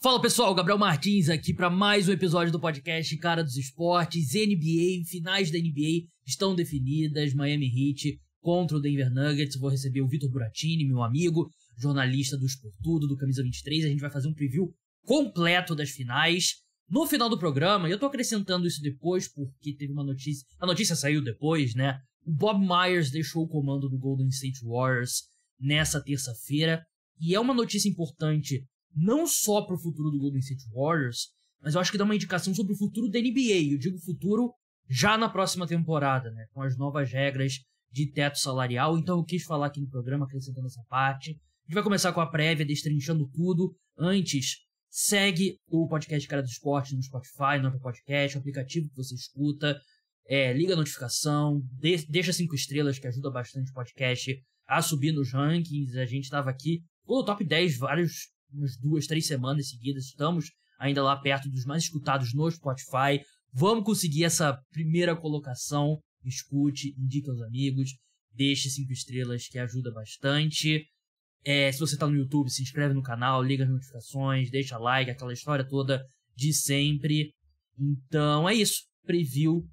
Fala pessoal, Gabriel Martins aqui para mais um episódio do podcast Cara dos Esportes, NBA, finais da NBA estão definidas, Miami Heat contra o Denver Nuggets, vou receber o Vitor Buratini, meu amigo, jornalista do Esportudo, do Camisa 23, a gente vai fazer um preview completo das finais. No final do programa, eu tô acrescentando isso depois porque teve uma notícia, a notícia saiu depois, né? O Bob Myers deixou o comando do Golden State Warriors nessa terça-feira e é uma notícia importante não só para o futuro do Golden State Warriors, mas eu acho que dá uma indicação sobre o futuro da NBA. Eu digo futuro já na próxima temporada, né? Com as novas regras de teto salarial. Então eu quis falar aqui no programa, acrescentando essa parte. A gente vai começar com a prévia, destrinchando tudo. Antes, segue o podcast Cara do Esporte no Spotify, no Podcast, o aplicativo que você escuta. É, liga a notificação, de, deixa cinco estrelas, que ajuda bastante o podcast a subir nos rankings. A gente estava aqui pô, top 10 vários umas duas, três semanas seguidas. Estamos ainda lá perto dos mais escutados no Spotify. Vamos conseguir essa primeira colocação. Escute, indique aos amigos, deixe cinco estrelas que ajuda bastante. É, se você está no YouTube, se inscreve no canal, liga as notificações, deixa like, aquela história toda de sempre. Então é isso. Preview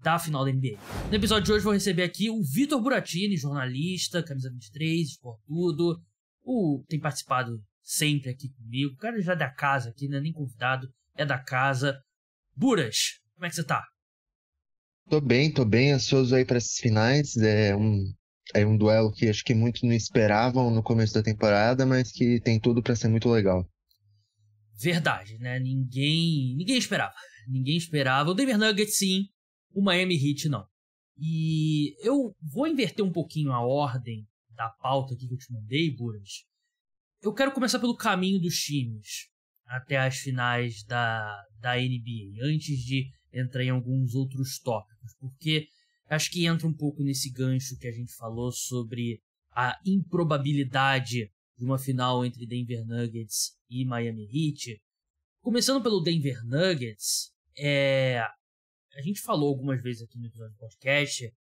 da final da NBA. No episódio de hoje vou receber aqui o Vitor Buratini, jornalista, camisa 23, esportudo. O, tem participado sempre aqui comigo. O cara já é da casa aqui, não é nem convidado, é da casa. Buras, como é que você tá? Tô bem, tô bem, ansioso aí para esses finais. É um, é um duelo que acho que muitos não esperavam no começo da temporada, mas que tem tudo para ser muito legal. Verdade, né? Ninguém, ninguém esperava. Ninguém esperava. O Denver Nuggets sim, o Miami Heat não. E eu vou inverter um pouquinho a ordem da pauta aqui que eu te mandei, Buras, eu quero começar pelo caminho dos times até as finais da, da NBA, antes de entrar em alguns outros tópicos, porque acho que entra um pouco nesse gancho que a gente falou sobre a improbabilidade de uma final entre Denver Nuggets e Miami Heat. Começando pelo Denver Nuggets, é... a gente falou algumas vezes aqui no episódio do podcast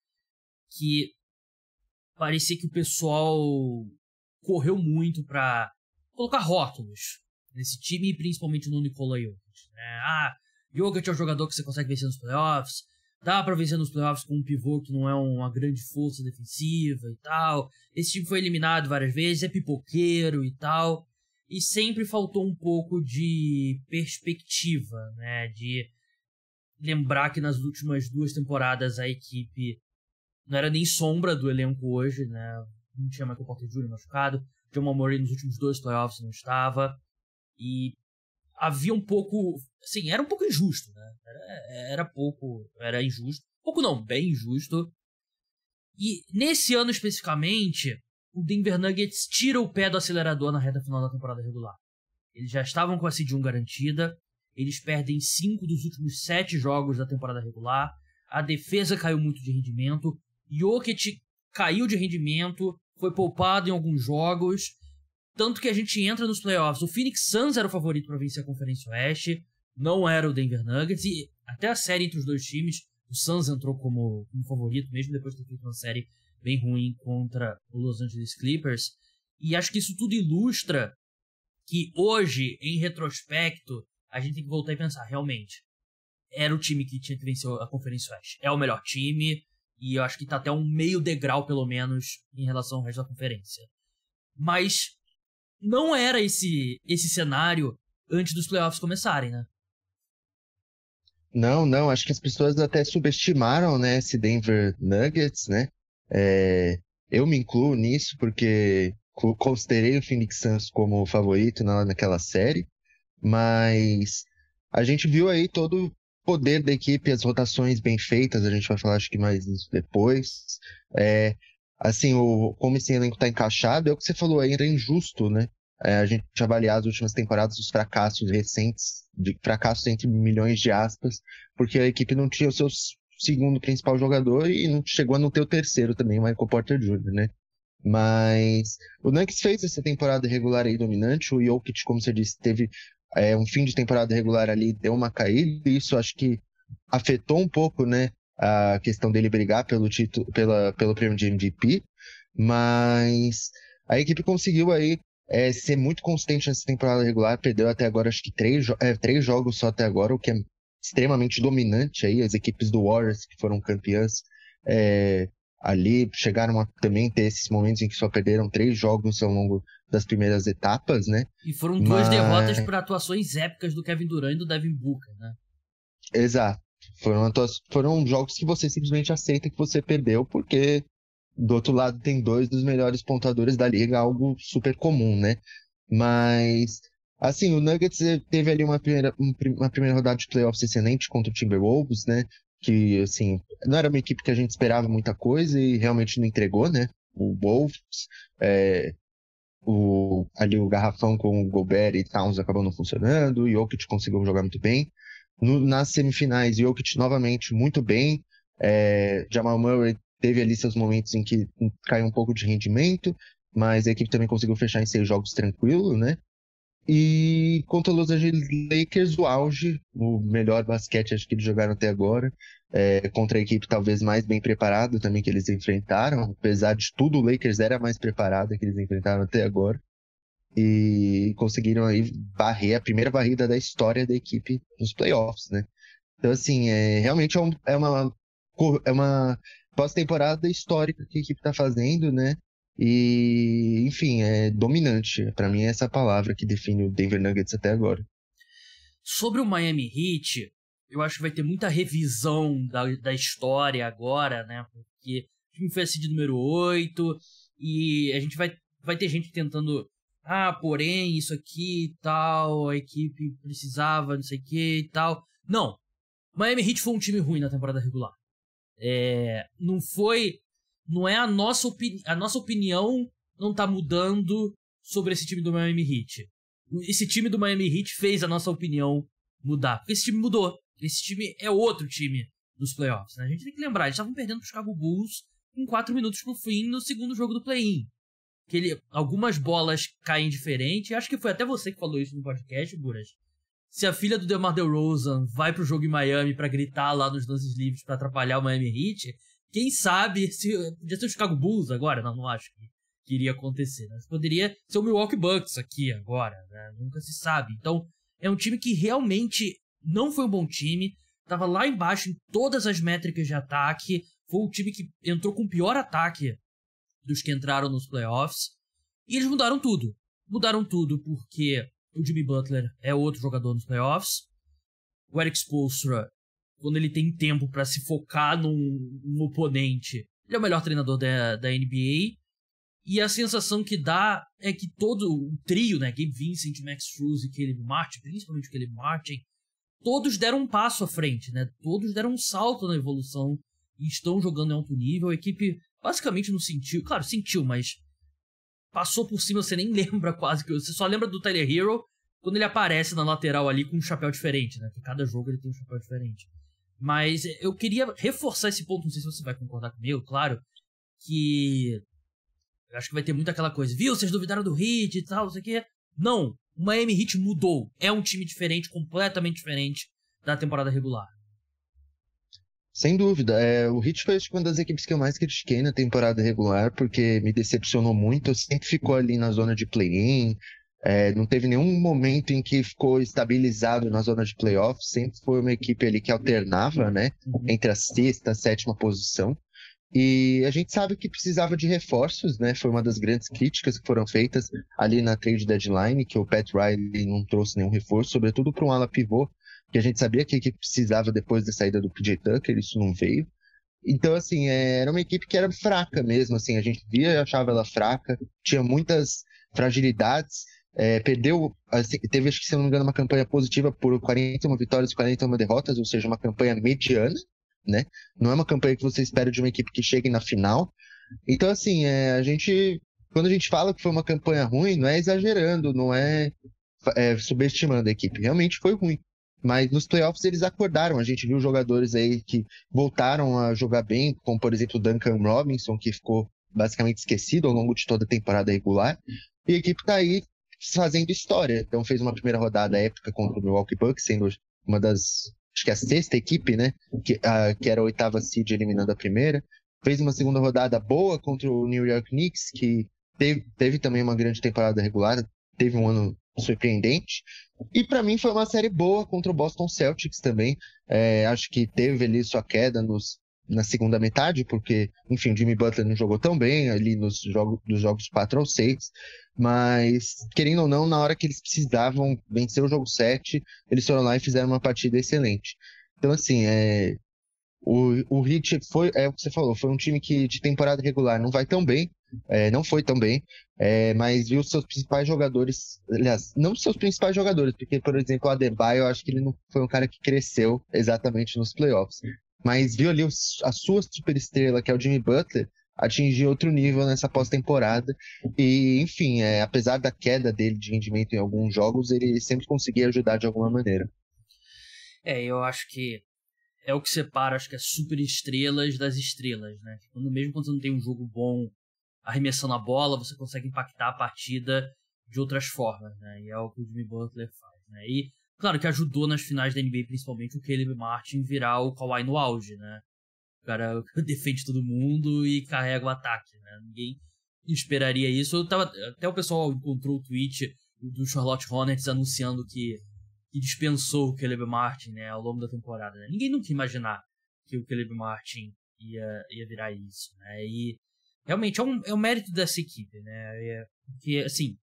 que parecia que o pessoal correu muito para colocar rótulos nesse time, principalmente no Nicola Jokic. Né? Ah, Jokic é um jogador que você consegue vencer nos playoffs, dá para vencer nos playoffs com um pivô que não é uma grande força defensiva e tal. Esse time foi eliminado várias vezes, é pipoqueiro e tal. E sempre faltou um pouco de perspectiva, né? De lembrar que nas últimas duas temporadas a equipe não era nem sombra do elenco hoje, né? não tinha Michael Porter Jr. machucado, Jamal Murray nos últimos dois playoffs não estava, e havia um pouco, assim, era um pouco injusto, né? Era, era pouco, era injusto, pouco não, bem injusto. E nesse ano especificamente, o Denver Nuggets tira o pé do acelerador na reta final da temporada regular. Eles já estavam com a cd 1 garantida, eles perdem cinco dos últimos sete jogos da temporada regular, a defesa caiu muito de rendimento, Jokic caiu de rendimento, foi poupado em alguns jogos. Tanto que a gente entra nos playoffs. O Phoenix Suns era o favorito para vencer a Conferência Oeste, não era o Denver Nuggets. E até a série entre os dois times, o Suns entrou como, como favorito, mesmo depois de ter feito uma série bem ruim contra o Los Angeles Clippers. E acho que isso tudo ilustra que hoje, em retrospecto, a gente tem que voltar e pensar, realmente, era o time que tinha que vencer a Conferência Oeste. É o melhor time, e eu acho que tá até um meio degrau, pelo menos, em relação ao resto da conferência. Mas não era esse, esse cenário antes dos playoffs começarem, né? Não, não, acho que as pessoas até subestimaram, né, esse Denver Nuggets, né? É, eu me incluo nisso porque considerei o Phoenix Suns como o favorito na, naquela série, mas a gente viu aí todo poder da equipe, as rotações bem feitas, a gente vai falar acho que mais isso depois. É, assim, o, como esse elenco está encaixado, é o que você falou, ainda é injusto, né? É, a gente avaliar as últimas temporadas, os fracassos recentes, de fracassos entre milhões de aspas, porque a equipe não tinha o seu segundo principal jogador e não chegou a não ter o terceiro também, o Michael Porter Jr., né? Mas o Nanks fez essa temporada regular e dominante. O Jokic, como você disse, teve é, um fim de temporada regular ali deu uma caída, e isso acho que afetou um pouco, né, a questão dele brigar pelo título, pela, pelo prêmio de MVP, mas a equipe conseguiu aí é, ser muito consistente nessa temporada regular, perdeu até agora acho que três, é, três jogos só até agora, o que é extremamente dominante aí, as equipes do Warriors que foram campeãs é, ali, chegaram a também ter esses momentos em que só perderam três jogos ao longo das primeiras etapas, né? E foram duas Mas... derrotas por atuações épicas do Kevin Durant e do Devin Booker, né? Exato. Foram, atuações, foram jogos que você simplesmente aceita que você perdeu, porque do outro lado tem dois dos melhores pontadores da liga, algo super comum, né? Mas, assim, o Nuggets eh, teve ali uma primeira, uma primeira rodada de playoffs excelente contra o Timberwolves, né? que, assim, não era uma equipe que a gente esperava muita coisa e realmente não entregou, né? O Wolves, é, o, ali o garrafão com o Gobert e Towns acabou não funcionando, o Jokic conseguiu jogar muito bem. No, nas semifinais, Jokic novamente muito bem, é, Jamal Murray teve ali seus momentos em que caiu um pouco de rendimento, mas a equipe também conseguiu fechar em seis jogos tranquilo, né? E contra os Los Angeles Lakers, o auge, o melhor basquete acho que eles jogaram até agora, é, contra a equipe talvez mais bem preparada também que eles enfrentaram. Apesar de tudo, o Lakers era mais preparado que eles enfrentaram até agora. E conseguiram aí barrer a primeira barrida da história da equipe nos playoffs, né? Então, assim, é, realmente é, um, é uma, é uma pós-temporada histórica que a equipe está fazendo, né? E, enfim, é dominante. Para mim é essa palavra que define o Denver Nuggets até agora. Sobre o Miami Heat, eu acho que vai ter muita revisão da, da história agora, né? Porque o time foi assim número 8 e a gente vai, vai ter gente tentando. Ah, porém, isso aqui e tal, a equipe precisava, não sei o que e tal. Não. Miami Heat foi um time ruim na temporada regular. É, não foi não é a nossa opinião. A nossa opinião não tá mudando sobre esse time do Miami Heat. Esse time do Miami Heat fez a nossa opinião mudar. Porque esse time mudou. Esse time é outro time dos playoffs. Né? A gente tem que lembrar, eles estavam perdendo pro Chicago Bulls em 4 minutos pro fim no segundo jogo do play-in. Que ele, algumas bolas caem diferente. Acho que foi até você que falou isso no podcast, Buras. Se a filha do DeMar DeRozan vai pro jogo em Miami para gritar lá nos lances livres para atrapalhar o Miami Heat, quem sabe se. Podia ser o Chicago Bulls agora, não, não acho que, que iria acontecer. Né? Mas poderia ser o Milwaukee Bucks aqui agora, né? Nunca se sabe. Então, é um time que realmente não foi um bom time. Tava lá embaixo em todas as métricas de ataque. Foi o time que entrou com o pior ataque dos que entraram nos playoffs. E eles mudaram tudo. Mudaram tudo porque o Jimmy Butler é outro jogador nos playoffs. O Eric Spoelstra quando ele tem tempo para se focar num, num, oponente. Ele é o melhor treinador da, da NBA. E a sensação que dá é que todo o trio, né? Gabe Vincent, Max Struz e Caleb Martin, principalmente o Caleb Martin, todos deram um passo à frente, né? Todos deram um salto na evolução e estão jogando em alto nível. A equipe basicamente não sentiu, claro, sentiu, mas passou por cima, você nem lembra quase que você só lembra do Tyler Hero quando ele aparece na lateral ali com um chapéu diferente, né? Que cada jogo ele tem um chapéu diferente. Mas eu queria reforçar esse ponto, não sei se você vai concordar comigo, claro, que eu acho que vai ter muito aquela coisa, viu, vocês duvidaram do hit e tal, não sei o quê. Não, o Miami Heat mudou, é um time diferente, completamente diferente da temporada regular. Sem dúvida. É, o Heat foi uma das equipes que eu mais critiquei na temporada regular, porque me decepcionou muito. Eu sempre ficou ali na zona de play-in, é, não teve nenhum momento em que ficou estabilizado na zona de playoffs, sempre foi uma equipe ali que alternava, né, uhum. entre a sexta e sétima posição. E a gente sabe que precisava de reforços, né? Foi uma das grandes críticas que foram feitas ali na trade deadline, que o Pat Riley não trouxe nenhum reforço, sobretudo para um ala pivô, que a gente sabia que a equipe precisava depois da saída do PJ Tucker, isso não veio. Então, assim, é, era uma equipe que era fraca mesmo, assim, a gente via e achava ela fraca, tinha muitas fragilidades, é, perdeu, assim, teve, acho que se não me engano, uma campanha positiva por 41 vitórias e 41 derrotas, ou seja, uma campanha mediana, né? Não é uma campanha que você espera de uma equipe que chegue na final. Então, assim, é, a gente, quando a gente fala que foi uma campanha ruim, não é exagerando, não é, é subestimando a equipe. Realmente foi ruim. Mas nos playoffs eles acordaram. A gente viu jogadores aí que voltaram a jogar bem, como por exemplo o Duncan Robinson, que ficou basicamente esquecido ao longo de toda a temporada regular. E a equipe tá aí fazendo história. Então fez uma primeira rodada épica contra o Milwaukee Bucks, sendo uma das acho que é a sexta equipe, né? Que, a, que era a oitava seed eliminando a primeira. Fez uma segunda rodada boa contra o New York Knicks, que teve, teve também uma grande temporada regular, teve um ano surpreendente. E para mim foi uma série boa contra o Boston Celtics também. É, acho que teve ali sua queda nos na segunda metade, porque, enfim, Jimmy Butler não jogou tão bem ali nos jogos, dos jogos 4 ao 6, mas, querendo ou não, na hora que eles precisavam vencer o jogo 7, eles foram lá e fizeram uma partida excelente. Então, assim, é, o, o Heat foi, é o que você falou, foi um time que de temporada regular não vai tão bem, é, não foi tão bem, é, mas viu seus principais jogadores, aliás, não seus principais jogadores, porque, por exemplo, o Adebayo, eu acho que ele não foi um cara que cresceu exatamente nos playoffs, mas viu ali a sua superestrela, que é o Jimmy Butler, atingir outro nível nessa pós-temporada. E, enfim, é, apesar da queda dele de rendimento em alguns jogos, ele sempre conseguia ajudar de alguma maneira. É, eu acho que é o que separa, acho que é superestrelas das estrelas, né? Quando, tipo, mesmo quando você não tem um jogo bom arremessando a bola, você consegue impactar a partida de outras formas, né? E é o que o Jimmy Butler faz, né? E Claro que ajudou nas finais da NBA, principalmente, o Caleb Martin virar o Kawhi no auge, né? O cara defende todo mundo e carrega o ataque, né? Ninguém esperaria isso. Eu tava, até o pessoal encontrou o tweet do Charlotte Hornets anunciando que, que dispensou o Caleb Martin né, ao longo da temporada. Né? Ninguém nunca ia imaginar que o Caleb Martin ia, ia virar isso. Né? E realmente é um, é um mérito dessa equipe, né? É, porque, assim,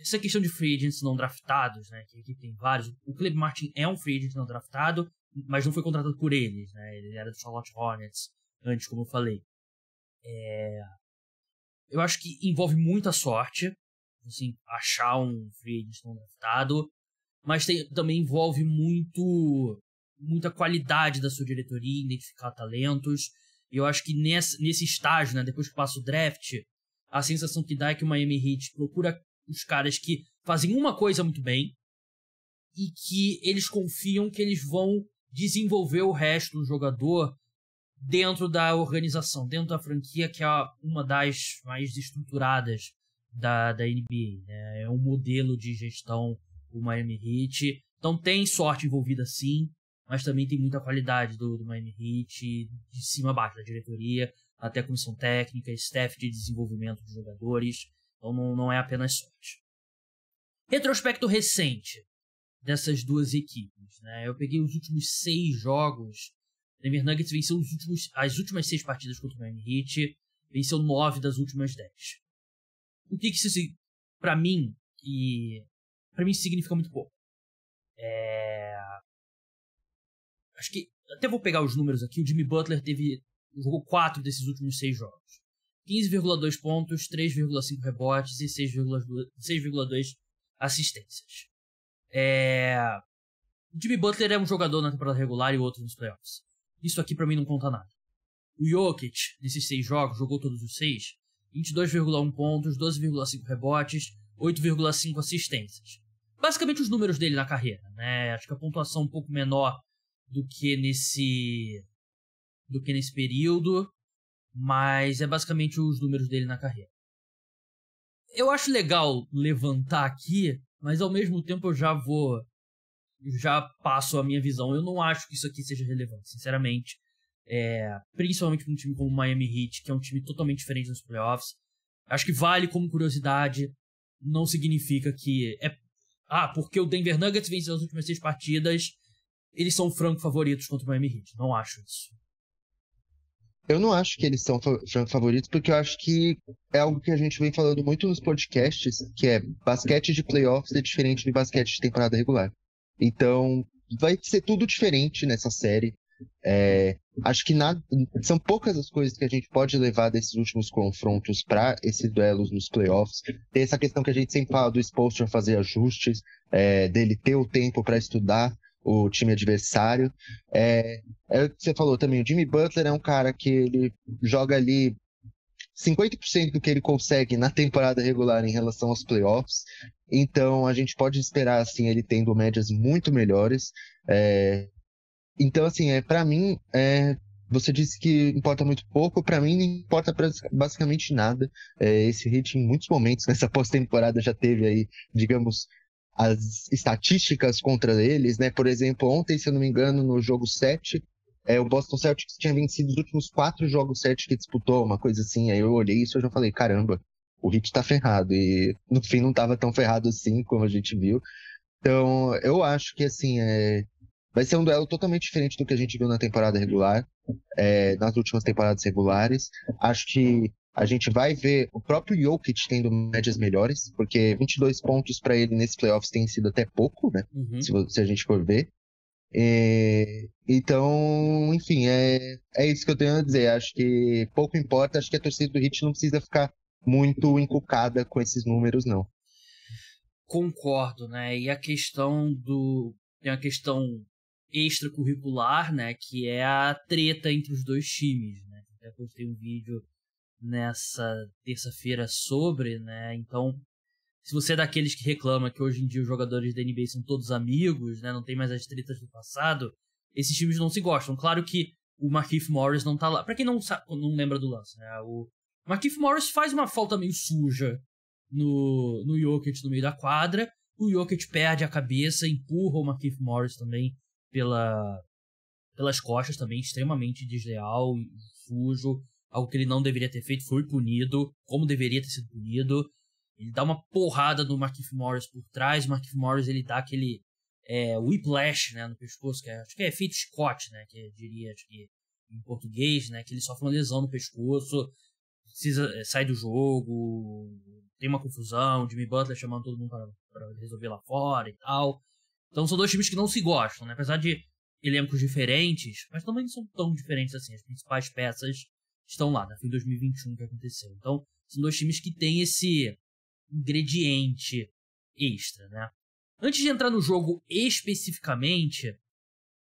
essa questão de free agents não draftados, né? Que, que tem vários. O Caleb Martin é um free agent não draftado, mas não foi contratado por eles, né? Ele era do Charlotte Hornets antes, como eu falei. É... Eu acho que envolve muita sorte, assim, achar um free agent não draftado, mas tem, também envolve muito muita qualidade da sua diretoria, identificar talentos. E eu acho que nesse, nesse estágio, né, depois que passa o draft, a sensação que dá é que o Miami Heat procura os caras que fazem uma coisa muito bem e que eles confiam que eles vão desenvolver o resto do jogador dentro da organização, dentro da franquia, que é uma das mais estruturadas da, da NBA. Né? É um modelo de gestão o Miami Heat. Então tem sorte envolvida sim, mas também tem muita qualidade do, do Miami Heat, de cima a baixo, da diretoria até a comissão técnica, staff de desenvolvimento dos jogadores. Então não, não é apenas sorte. Retrospecto recente dessas duas equipes. Né? Eu peguei os últimos seis jogos. O Denver Nuggets venceu últimos, as últimas seis partidas contra o Miami Heat. Venceu nove das últimas dez. O que, que isso, significa? para mim, e para mim significa muito pouco. É... Acho que até vou pegar os números aqui. O Jimmy Butler teve jogou quatro desses últimos seis jogos. 15,2 pontos, 3,5 rebotes e 6,2 assistências. É... Jimmy Butler é um jogador na temporada regular e outro nos playoffs. Isso aqui para mim não conta nada. O Jokic, nesses seis jogos, jogou todos os seis, 22,1 pontos, 12,5 rebotes, 8,5 assistências. Basicamente os números dele na carreira, né? Acho que a pontuação é um pouco menor do que nesse do que nesse período mas é basicamente os números dele na carreira. Eu acho legal levantar aqui, mas ao mesmo tempo eu já vou. Já passo a minha visão. Eu não acho que isso aqui seja relevante, sinceramente. É, principalmente para um time como o Miami Heat, que é um time totalmente diferente nos playoffs. Acho que vale como curiosidade. Não significa que. É, ah, porque o Denver Nuggets venceu as últimas seis partidas, eles são franco favoritos contra o Miami Heat. Não acho isso. Eu não acho que eles são favoritos, porque eu acho que é algo que a gente vem falando muito nos podcasts, que é basquete de playoffs é diferente de basquete de temporada regular. Então, vai ser tudo diferente nessa série. É, acho que nada, são poucas as coisas que a gente pode levar desses últimos confrontos para esses duelos nos playoffs. Tem essa questão que a gente sempre fala do Spolstra fazer ajustes, é, dele ter o tempo para estudar o time adversário. É, é o que você falou também, o Jimmy Butler é um cara que ele joga ali 50% do que ele consegue na temporada regular em relação aos playoffs. Então a gente pode esperar assim ele tendo médias muito melhores. É... Então assim é para mim é... você disse que importa muito pouco, para mim não importa basicamente nada. É... esse hit em muitos momentos nessa pós-temporada já teve aí, digamos, as estatísticas contra eles, né? Por exemplo, ontem, se eu não me engano, no jogo 7, é, o Boston Celtics tinha vencido os últimos quatro jogos 7 que disputou, uma coisa assim. Aí eu olhei isso e já falei, caramba, o Heat tá ferrado. E no fim não tava tão ferrado assim, como a gente viu. Então, eu acho que assim, é... vai ser um duelo totalmente diferente do que a gente viu na temporada regular, é... nas últimas temporadas regulares. Acho que a gente vai ver o próprio Jokic tendo médias melhores, porque 22 pontos para ele nesse playoffs tem sido até pouco, né? Uhum. Se, se, a gente for ver. É, então, enfim, é, é isso que eu tenho a dizer. Acho que pouco importa, acho que a torcida do Hit não precisa ficar muito encucada com esses números, não. Concordo, né? E a questão do. Tem a questão extracurricular, né? Que é a treta entre os dois times, né? Até postei um vídeo nessa terça-feira sobre, né? Então, se você é daqueles que reclama que hoje em dia os jogadores da NBA são todos amigos, né? Não tem mais as tretas do passado, esses times não se gostam. Claro que o Marquinhos Morris não tá lá. Para quem não sabe, não lembra do lance, né? O Marquinhos Morris faz uma falta meio suja no no Jokic no meio da quadra. O Jokic perde a cabeça, empurra o Marquinhos Morris também pela pelas costas também, extremamente desleal, sujo algo que ele não deveria ter feito, foi punido, como deveria ter sido punido. Ele dá uma porrada no Marquinhos Morris por trás, o Marquinhos Morris ele dá aquele é, whiplash né, no pescoço, que é, acho que é efeito Scott, né, que diria acho que em português, né, que ele sofre uma lesão no pescoço, precisa é, sai do jogo, tem uma confusão, Jimmy Butler chamando todo mundo para resolver lá fora e tal. Então são dois times que não se gostam, né, apesar de elencos diferentes, mas também não são tão diferentes assim. As principais peças estão lá. Né? Foi em 2021 que aconteceu. Então, são dois times que têm esse ingrediente extra, né? Antes de entrar no jogo especificamente,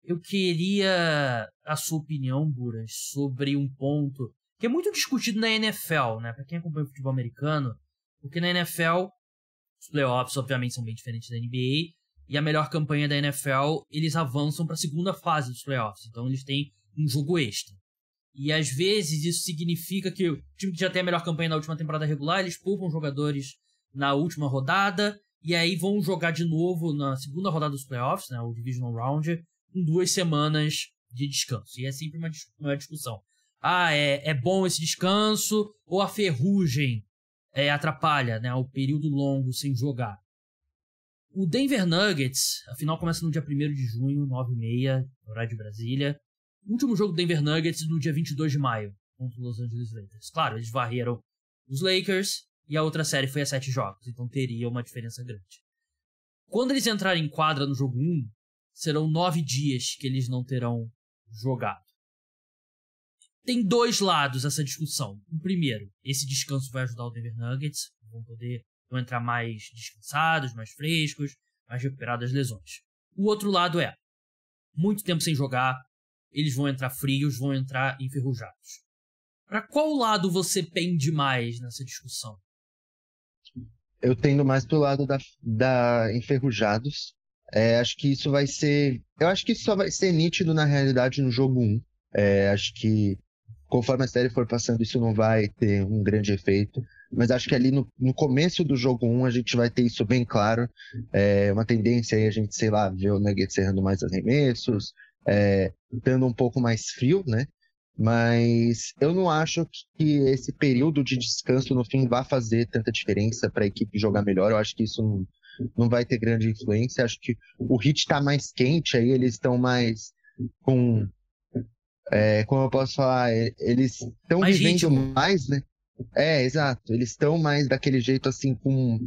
eu queria a sua opinião, Buras, sobre um ponto que é muito discutido na NFL, né? Para quem acompanha o futebol americano, porque na NFL os playoffs obviamente são bem diferentes da NBA e a melhor campanha da NFL eles avançam para a segunda fase dos playoffs, então eles têm um jogo extra. E às vezes isso significa que o time que já tem a melhor campanha na última temporada regular, eles poupam jogadores na última rodada e aí vão jogar de novo na segunda rodada dos playoffs, né, o Divisional Round, com duas semanas de descanso. E é sempre uma, uma discussão. Ah, é, é bom esse descanso ou a ferrugem é, atrapalha né, o período longo sem jogar? O Denver Nuggets, a final começa no dia 1 de junho, 9h30, horário de Brasília último jogo do Denver Nuggets no dia 22 de maio contra os Los Angeles Lakers. Claro, eles varreram os Lakers e a outra série foi a sete jogos, então teria uma diferença grande. Quando eles entrarem em quadra no jogo 1, serão nove dias que eles não terão jogado. Tem dois lados essa discussão. O primeiro, esse descanso vai ajudar o Denver Nuggets, vão poder vão entrar mais descansados, mais frescos, mais recuperados das lesões. O outro lado é muito tempo sem jogar, eles vão entrar frios, vão entrar enferrujados. Para qual lado você pende mais nessa discussão? Eu tendo mais pro lado da, da enferrujados. É, acho que isso vai ser. Eu acho que isso só vai ser nítido na realidade no jogo 1. É, acho que conforme a série for passando, isso não vai ter um grande efeito. Mas acho que ali no, no começo do jogo 1 a gente vai ter isso bem claro. É uma tendência aí a gente, sei lá, ver o Nuggets errando mais arremessos, é, dando um pouco mais frio, né? Mas eu não acho que esse período de descanso no fim vá fazer tanta diferença para a equipe jogar melhor. Eu acho que isso não, não vai ter grande influência. Acho que o hit está mais quente aí, eles estão mais com. É, como eu posso falar? É, eles estão vivendo ritmo. mais, né? É, exato. Eles estão mais daquele jeito assim, com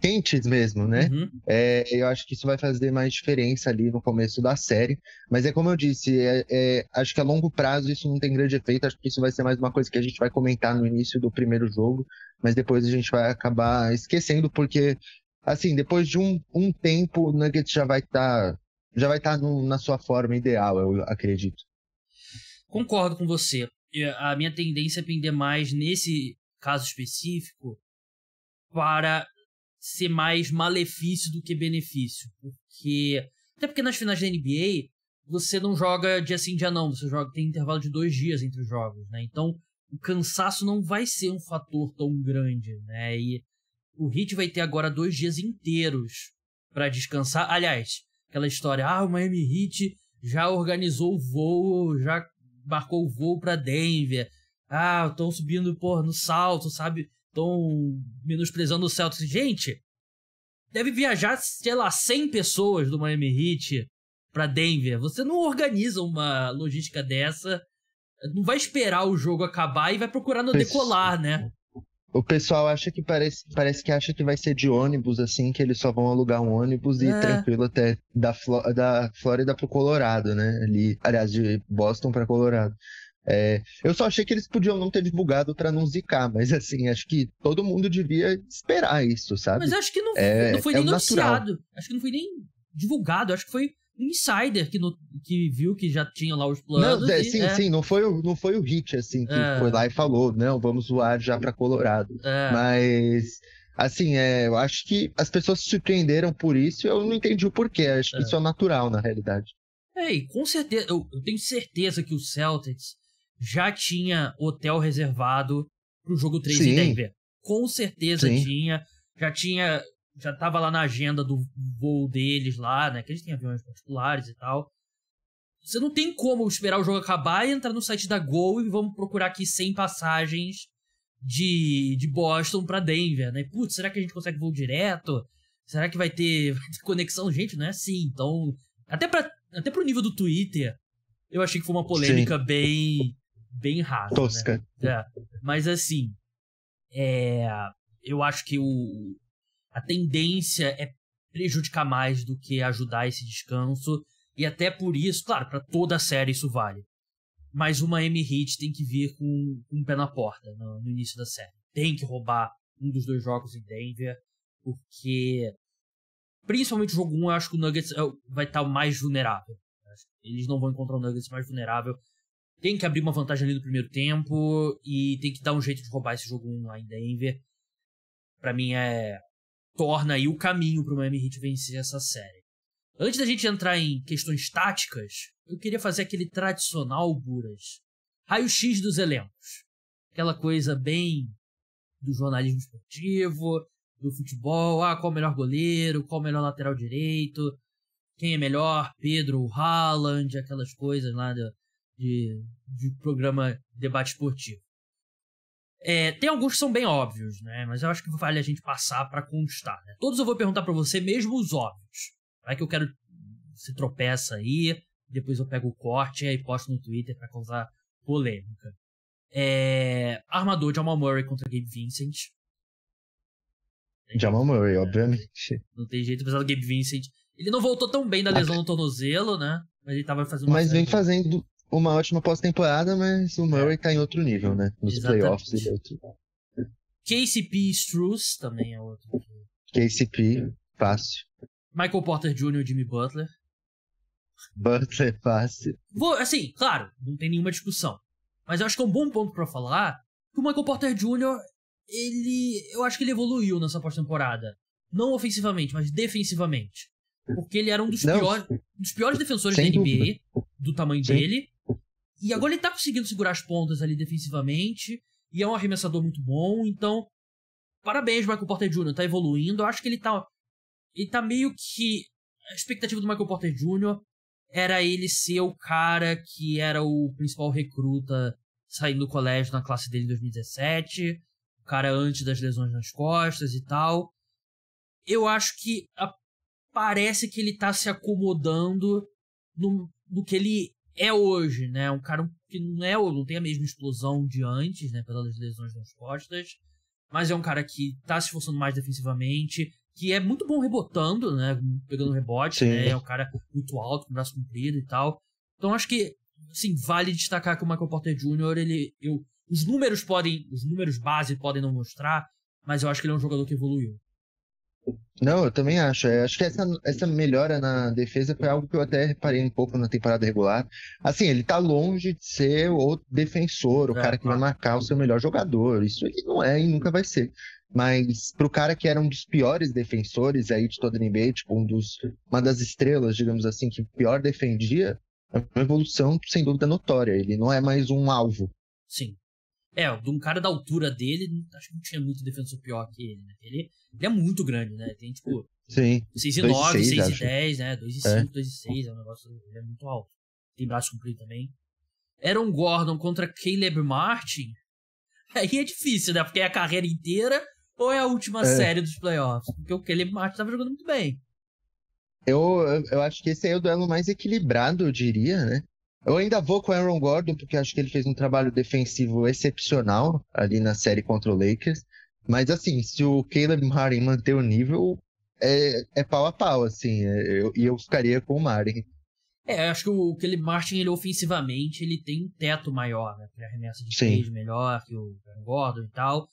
quentes mesmo, né? Uhum. É, eu acho que isso vai fazer mais diferença ali no começo da série. Mas é como eu disse, é, é, acho que a longo prazo isso não tem grande efeito. Acho que isso vai ser mais uma coisa que a gente vai comentar no início do primeiro jogo, mas depois a gente vai acabar esquecendo, porque, assim, depois de um, um tempo, o Nugget já vai estar. Tá, já vai estar tá na sua forma ideal, eu acredito. Concordo com você. A minha tendência é pender mais nesse caso específico para ser mais malefício do que benefício. Porque. Até porque nas finais da NBA, você não joga dia sim, dia não. Você joga, tem intervalo de dois dias entre os jogos, né? Então, o cansaço não vai ser um fator tão grande, né? E o Heat vai ter agora dois dias inteiros para descansar. Aliás, aquela história, ah, o Miami Heat já organizou o voo, já marcou o voo para Denver. Ah, estão subindo, porra, no salto, sabe? estão menosprezando o Celtics. Gente, deve viajar, sei lá, 100 pessoas do Miami Heat para Denver. Você não organiza uma logística dessa. Não vai esperar o jogo acabar e vai procurar no decolar, né? O pessoal acha que parece, parece que acha que vai ser de ônibus, assim, que eles só vão alugar um ônibus e é. tranquilo até da, Fló da Flórida pro Colorado, né? Ali, aliás, de Boston para Colorado. É, eu só achei que eles podiam não ter divulgado para não zicar, mas assim, acho que todo mundo devia esperar isso, sabe? Mas acho que não, é, não foi é nem Acho que não foi nem divulgado, acho que foi um insider que, no, que viu que já tinha lá os planos. Não, é, e, sim, é. sim, não foi, o, não foi o Hit, assim, que é. foi lá e falou, não, vamos voar já pra Colorado. Mas assim, é, eu acho que as pessoas se surpreenderam por isso, eu não entendi o porquê, acho é. que isso é natural na realidade. É, e com certeza, eu, eu, tenho certeza que o Celtics já tinha hotel reservado pro jogo 3 Sim. em Denver. Com certeza Sim. tinha. Já tinha. Já tava lá na agenda do voo deles lá, né? Que eles têm aviões particulares e tal. Você não tem como esperar o jogo acabar e entrar no site da Gol e vamos procurar aqui 100 passagens de, de Boston para Denver, né? Putz, será que a gente consegue voo direto? Será que vai ter, vai ter conexão? Gente, não é assim. Então, até, pra, até pro nível do Twitter, eu achei que foi uma polêmica Sim. bem bem rasa. Né? Tosca. Né? É. Mas assim, é... eu acho que o... a tendência é prejudicar mais do que ajudar esse descanso. E até por isso, claro, para toda a série isso vale. Mas uma M-Hit tem que vir com um pé na porta no, no início da série. Tem que roubar um dos dois jogos em Denver, porque principalmente o jogo 1, eu acho que o Nuggets é, vai estar tá mais vulnerável. Eles não vão encontrar o Nuggets mais vulnerável tem que abrir uma vantagem ali no primeiro tempo e tem que dar um jeito de roubar esse jogo 1 lá em Denver. Para mim é torna aí o caminho para o Miami Heat vencer essa série. Antes da gente entrar em questões táticas, eu queria fazer aquele tradicional buras raio-x dos elencos. Aquela coisa bem do jornalismo esportivo, do futebol, ah, qual o melhor goleiro, qual o melhor lateral direito, quem é melhor, Pedro ou Haaland, aquelas coisas lá De de, de programa debate esportivo. É, tem alguns que são bem óbvios, né? Mas eu acho que vale a gente passar para constar. Né? Todos eu vou perguntar para você, mesmo os óbvios. Vai que eu quero. Você tropeça aí, depois eu pego o corte e posto no Twitter para causar polêmica. É, armador Jamal Murray contra Gabe Vincent. Jamal Murray, é, obviamente. Não tem jeito, apesar do Gabe Vincent. Ele não voltou tão bem da lesão no tornozelo, né? Mas ele tava fazendo. Mas vem fazendo uma ótima pós-temporada, mas o Murray é. tá em outro nível, né? Nos Exatamente. playoffs. É outro... KCP Struz também é outro. KCP, fácil. Michael Porter Jr. Jimmy Butler. Butler, fácil. Vou, assim, claro, não tem nenhuma discussão. Mas eu acho que é um bom ponto para falar que o Michael Porter Jr., ele. Eu acho que ele evoluiu nessa pós-temporada. Não ofensivamente, mas defensivamente. Porque ele era um dos, piores, dos piores defensores da NBA, dúvida. do tamanho Sim. dele. E agora ele tá conseguindo segurar as pontas ali defensivamente. E é um arremessador muito bom. Então, parabéns, Michael Porter Jr. Tá evoluindo. Eu acho que ele tá. Ele tá meio que. A expectativa do Michael Porter Jr. era ele ser o cara que era o principal recruta saindo do colégio na classe dele em 2017. O cara antes das lesões nas costas e tal. Eu acho que a... parece que ele tá se acomodando no, no que ele é hoje, né? Um cara que não é, não tem a mesma explosão de antes, né? Pelas lesões nas costas, mas é um cara que tá se esforçando mais defensivamente, que é muito bom rebotando, né? Pegando rebote, Sim. né? É um cara muito alto, com braço comprido e tal. Então acho que, assim, vale destacar que o Michael Porter Jr., ele, eu, os números podem, os números base podem não mostrar, mas eu acho que ele é um jogador que evoluiu. Não, eu também acho. Eu é, acho que essa, essa melhora na defesa foi algo que eu até reparei um pouco na temporada regular. Assim, ele tá longe de ser o defensor, o é, cara que vai marcar o seu melhor jogador. Isso ele não é e nunca vai ser. Mas pro cara que era um dos piores defensores aí de toda a NBA, tipo, um dos, uma das estrelas, digamos assim, que pior defendia, é uma evolução, sem dúvida, notória. Ele não é mais um alvo. Sim. É, de um cara da altura dele, acho que não tinha muito defensor pior que ele, né? Ele, ele é muito grande, né? Tem tipo. e 6 e 10, né? e é. e 6, é um negócio. Ele é muito alto. Tem braço comprido também. Aaron Gordon contra Caleb Martin. Aí é difícil, né? Porque é a carreira inteira ou é a última é. série dos playoffs? Porque o Caleb Martin tava jogando muito bem. Eu, eu acho que esse aí é o duelo mais equilibrado, eu diria, né? Eu ainda vou com o Aaron Gordon, porque acho que ele fez um trabalho defensivo excepcional ali na série contra o Lakers. Mas assim, se o Caleb Martin manter o nível, é, é pau a pau, assim. É, e eu, eu ficaria com o Martin. É, acho que o Caleb Martin, ele ofensivamente, ele tem um teto maior, né? Ele arremessa de três melhor que o Aaron Gordon e tal.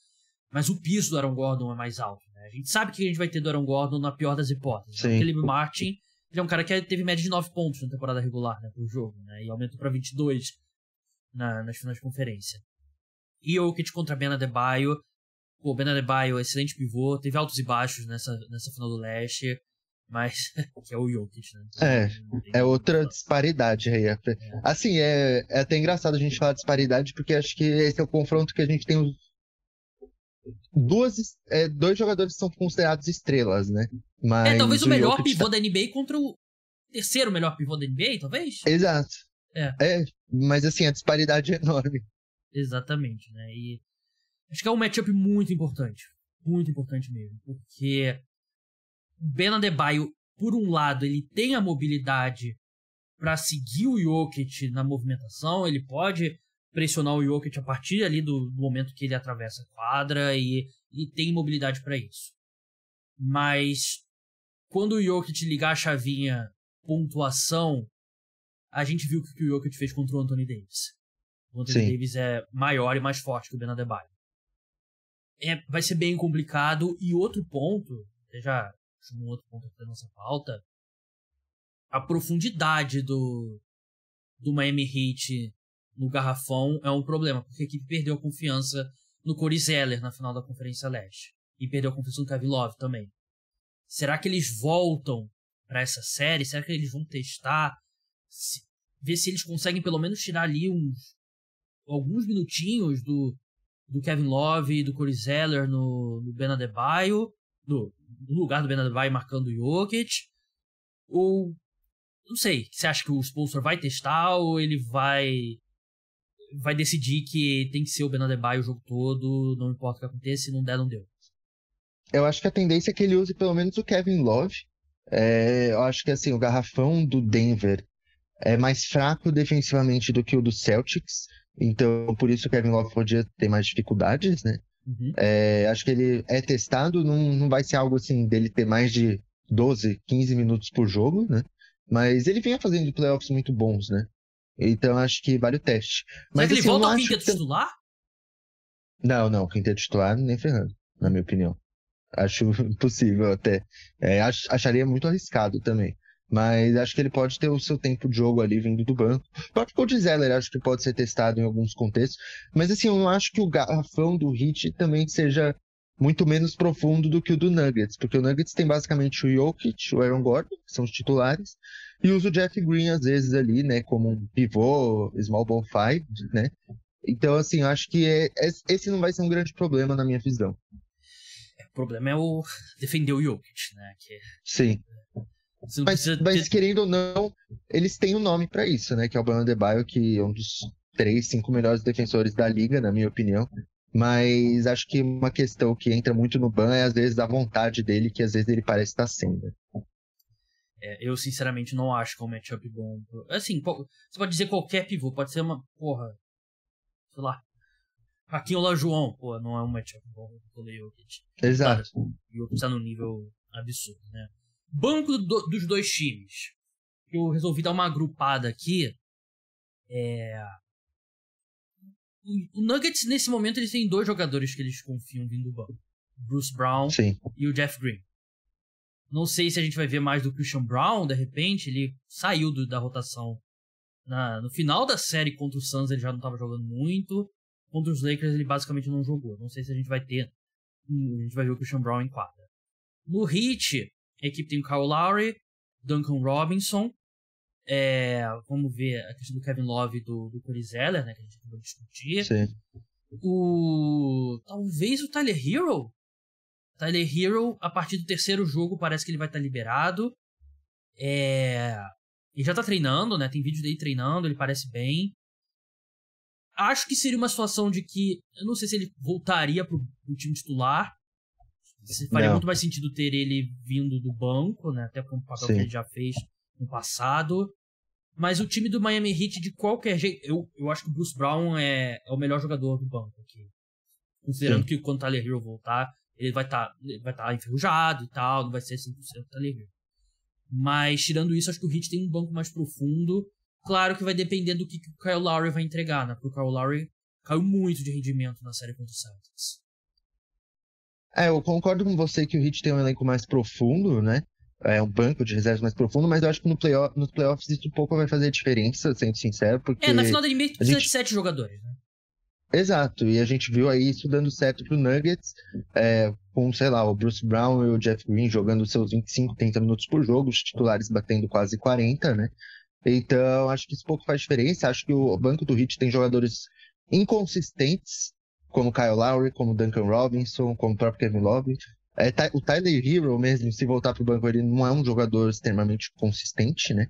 Mas o piso do Aaron Gordon é mais alto, né? A gente sabe que a gente vai ter do Aaron Gordon na pior das hipóteses. Né. Sim. O Caleb Martin ele é um cara que teve média de 9 pontos na temporada regular, né, por jogo, né, e aumentou para 22 na, nas finais de conferência. E o Kit contra Ben Adebayo. Pô, Ben Adebayo, excelente pivô, teve altos e baixos nessa, nessa final do leste, mas que é o Jokic, né? Então, é, é outra disparidade aí. É. Assim, é, é até engraçado a gente falar disparidade, porque acho que esse é o confronto que a gente tem os duas, é, dois jogadores são considerados estrelas, né? Mas é, talvez o, melhor pivô tá... da NBA contra o terceiro melhor pivô da NBA, talvez? Exato. É. é mas assim, a disparidade é enorme. Exatamente, né? E acho que é um matchup muito importante. Muito importante mesmo. Porque o Ben Adebayo, por um lado, ele tem a mobilidade para seguir o Jokic na movimentação, ele pode pressionar o Jokic a partir ali do, do momento que ele atravessa a quadra e, e tem mobilidade para isso. Mas quando o Jokic ligar a chavinha pontuação, a gente viu o que o Jokic fez contra o Anthony Davis. O Anthony Sim. Davis é maior e mais forte que o Ben Adebayo. É, vai ser bem complicado. E outro ponto, já um outro ponto da nossa pauta, a profundidade do, do Miami Heat no garrafão é um problema, porque a equipe perdeu a confiança no Corey Zeller na final da Conferência Leste. E perdeu a confiança no Kevin Love também. Será que eles voltam para essa série? Será que eles vão testar? Se, ver se eles conseguem pelo menos tirar ali uns alguns minutinhos do, do Kevin Love e do Corey Zeller no, no Ben Adebayo, no lugar do Ben Adebayo marcando o Jokic, ou não sei, você acha que o sponsor vai testar ou ele vai vai decidir que tem que ser o Benadebay o jogo todo, não importa o que aconteça, se não der, não deu. Eu acho que a tendência é que ele use pelo menos o Kevin Love. É, eu acho que assim, o garrafão do Denver é mais fraco defensivamente do que o do Celtics. Então, por isso o Kevin Love podia ter mais dificuldades, né? Uhum. É, acho que ele é testado, não, não vai ser algo assim dele ter mais de 12, 15 minutos por jogo, né? Mas ele vinha fazendo playoffs muito bons, né? Então acho que vale o teste. Mas Será que ele assim, volta ao quinteto que... titular? Não, não, quinteto titular nem fernando na minha opinião. Acho impossível até. É, ach acharia muito arriscado também. Mas acho que ele pode ter o seu tempo de jogo ali vindo do banco. O próprio Cold Zeller acho que pode ser testado em alguns contextos. Mas assim, eu não acho que o garrafão do Hit também seja muito menos profundo do que o do Nuggets, porque o Nuggets tem basicamente o Jokic, o Aaron Gordon, que são os titulares, e usa o Jeff Green às vezes ali, né, como um pivô, small ball five, né? Então, assim, eu acho que é, é, esse não vai ser um grande problema na minha visão. É, o problema é o defender o Jokic, né? Que... Sim. Mas, mas, querendo ou não, eles têm um nome para isso, né? Que é o Bam Baio que é um dos três, cinco melhores defensores da liga, na minha opinião. Mas acho que uma questão que entra muito no ban é, às vezes, a vontade dele, que às vezes ele parece estar tá sendo. Né? É, eu, sinceramente, não acho que é um matchup bom. Assim, você pode dizer qualquer pivô, pode ser uma. Porra. Sei lá. Raquinho lá, João. Pô, não é um matchup bom do Jokic. Exato. O está no nível absurdo, né? Banco do, dos dois times. Eu resolvi dar uma agrupada aqui. É o, Nuggets, nesse momento, eles têm dois jogadores que eles confiam vindo do banco. Bruce Brown Sim. e o Jeff Green. Não sei se a gente vai ver mais do Christian Brown, de repente, ele saiu do, da rotação. Na, no final da série contra o Suns ele já não estava jogando muito. Contra os Lakers ele basicamente não jogou. Não sei se a gente vai ter. Hum, a gente vai ver o Christian Brown em quadra. No Heat, a equipe tem o Kyle Lowry, Duncan Robinson, é, vamos ver a questão do Kevin Love e do, do Corey Zeller, né, que a gente acabou de discutir. Sim. O, talvez o Tyler Hero. Tyler Hero, a partir do terceiro jogo, parece que ele vai estar liberado. É, ele já está treinando, né? Tem vídeo dele treinando, ele parece bem. Acho que seria uma situação de que. Eu não sei se ele voltaria para o time titular. Faria não. muito mais sentido ter ele vindo do banco, né? Até com o papel Sim. que ele já fez no passado. Mas o time do Miami Heat, de qualquer jeito, eu, eu acho que o Bruce Brown é, é o melhor jogador do banco aqui. Considerando Sim. que quando o Tyler Hill voltar, ele vai estar tá, vai tá enferrujado e tal, não vai ser 100% Tyler Hill. Mas tirando isso, acho que o Heat tem um banco mais profundo. Claro que vai depender do que, que o Kyle Lowry vai entregar, né? Porque o Kyle Lowry caiu muito de rendimento na série contra o Celtics. É, eu concordo com você que o Heat tem um elenco mais profundo, né? é um banco de reservas mais profundo, mas eu acho que no nos playoffs isso pouco vai fazer diferença, sendo sincero, porque... É, na final da NBA precisa gente... de sete jogadores, né? Exato, e a gente viu aí isso dando certo pro Nuggets, é, com, sei lá, o Bruce Brown e o Jeff Green jogando seus 25, 30 minutos por jogo, os titulares batendo quase 40, né? Então, acho que isso pouco faz diferença, acho que o banco do Heat tem jogadores inconsistentes, como Kyle Lowry, como Duncan Robinson, como o próprio Kevin Love, é, o Tyler Hero mesmo, se voltar pro banco, ele não é um jogador extremamente consistente, né?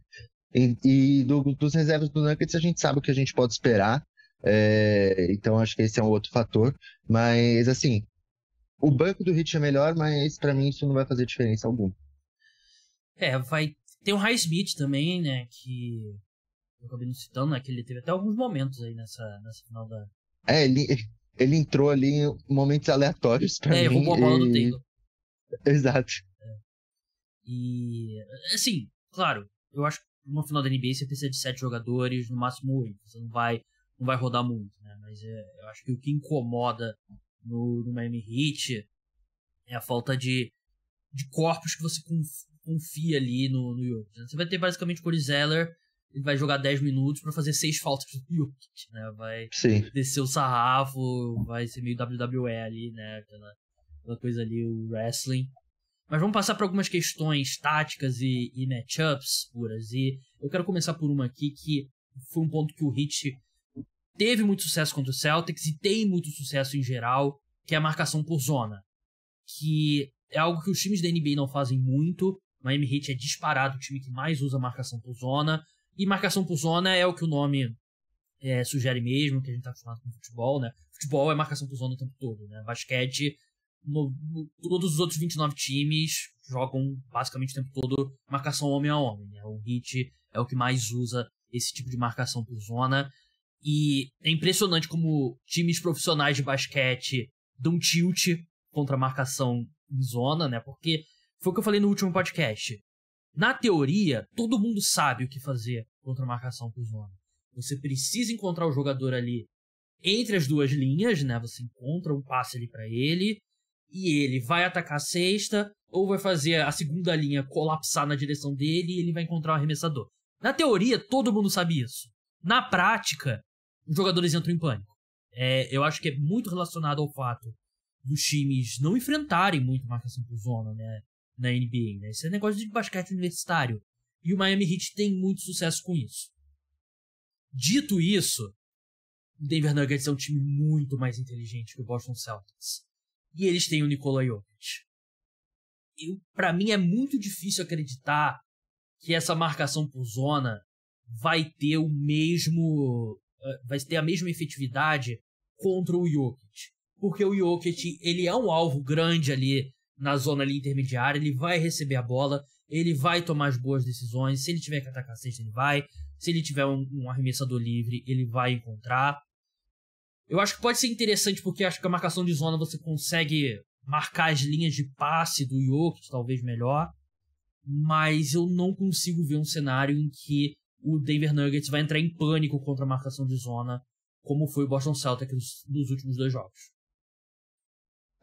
E, e do, dos reservas do Nuggets a gente sabe o que a gente pode esperar. É, então acho que esse é um outro fator. Mas assim, o banco do Hit é melhor, mas para mim isso não vai fazer diferença alguma. É, vai. Tem o Highsmith também, né? Que eu acabei não citando, né? Que ele teve até alguns momentos aí nessa, nessa final da. É, ele, ele entrou ali em momentos aleatórios pra é, mim. É, roubou a bola e... do Taylor. Exato. É. E, assim, claro, eu acho que uma final da NBA você precisa de sete jogadores, no máximo oito. Você não vai, não vai rodar muito, né? Mas é, eu acho que o que incomoda no, no Miami Heat é a falta de, de corpos que você confia ali no, no né? Você vai ter basicamente o Zeller, ele vai jogar 10 minutos para fazer seis faltas pro Jokic, né? Vai Sim. descer o sarrafo, vai ser meio WWE ali, né? Aquela aquela coisa ali, o wrestling. Mas vamos passar para algumas questões táticas e, e matchups puras. E eu quero começar por uma aqui que foi um ponto que o Hit teve muito sucesso contra o Celtics e tem muito sucesso em geral, que é a marcação por zona. Que é algo que os times da NBA não fazem muito. Miami Heat é disparado o time que mais usa marcação por zona. E marcação por zona é o que o nome é, sugere mesmo, que a gente está acostumado com futebol, né? Futebol é marcação por zona o tempo todo, né? Basquete no, no, todos os outros 29 times jogam basicamente o tempo todo marcação homem a homem. Né? O Hit é o que mais usa esse tipo de marcação por zona. E é impressionante como times profissionais de basquete dão tilt contra a marcação em zona, né? Porque foi o que eu falei no último podcast. Na teoria, todo mundo sabe o que fazer contra a marcação por zona. Você precisa encontrar o jogador ali entre as duas linhas, né? Você encontra um passe ali para ele, e ele vai atacar a sexta, ou vai fazer a segunda linha colapsar na direção dele e ele vai encontrar o arremessador. Na teoria, todo mundo sabe isso. Na prática, os jogadores entram em pânico. É, eu acho que é muito relacionado ao fato dos times não enfrentarem muito marcação por zona né, na NBA. Né? Isso é negócio de basquete universitário. E o Miami Heat tem muito sucesso com isso. Dito isso, o Denver Nuggets é um time muito mais inteligente que o Boston Celtics e eles têm o Nikola Jokic. Para mim é muito difícil acreditar que essa marcação por zona vai ter o mesmo eh, vai ter a mesma efetividade contra o Jokic, porque o Jokic ele é um alvo grande ali na zona ali intermediária, ele vai receber a bola, ele vai tomar as boas decisões, se ele tiver que atacar a cesta, ele vai, se ele tiver um, um arremessador livre, ele vai encontrar. Eu acho que pode ser interessante porque acho que a marcação de zona você consegue marcar as linhas de passe do Jokic, talvez melhor. Mas eu não consigo ver um cenário em que o Denver Nuggets vai entrar em pânico contra a marcação de zona, como foi o Boston Celtics nos últimos dois jogos.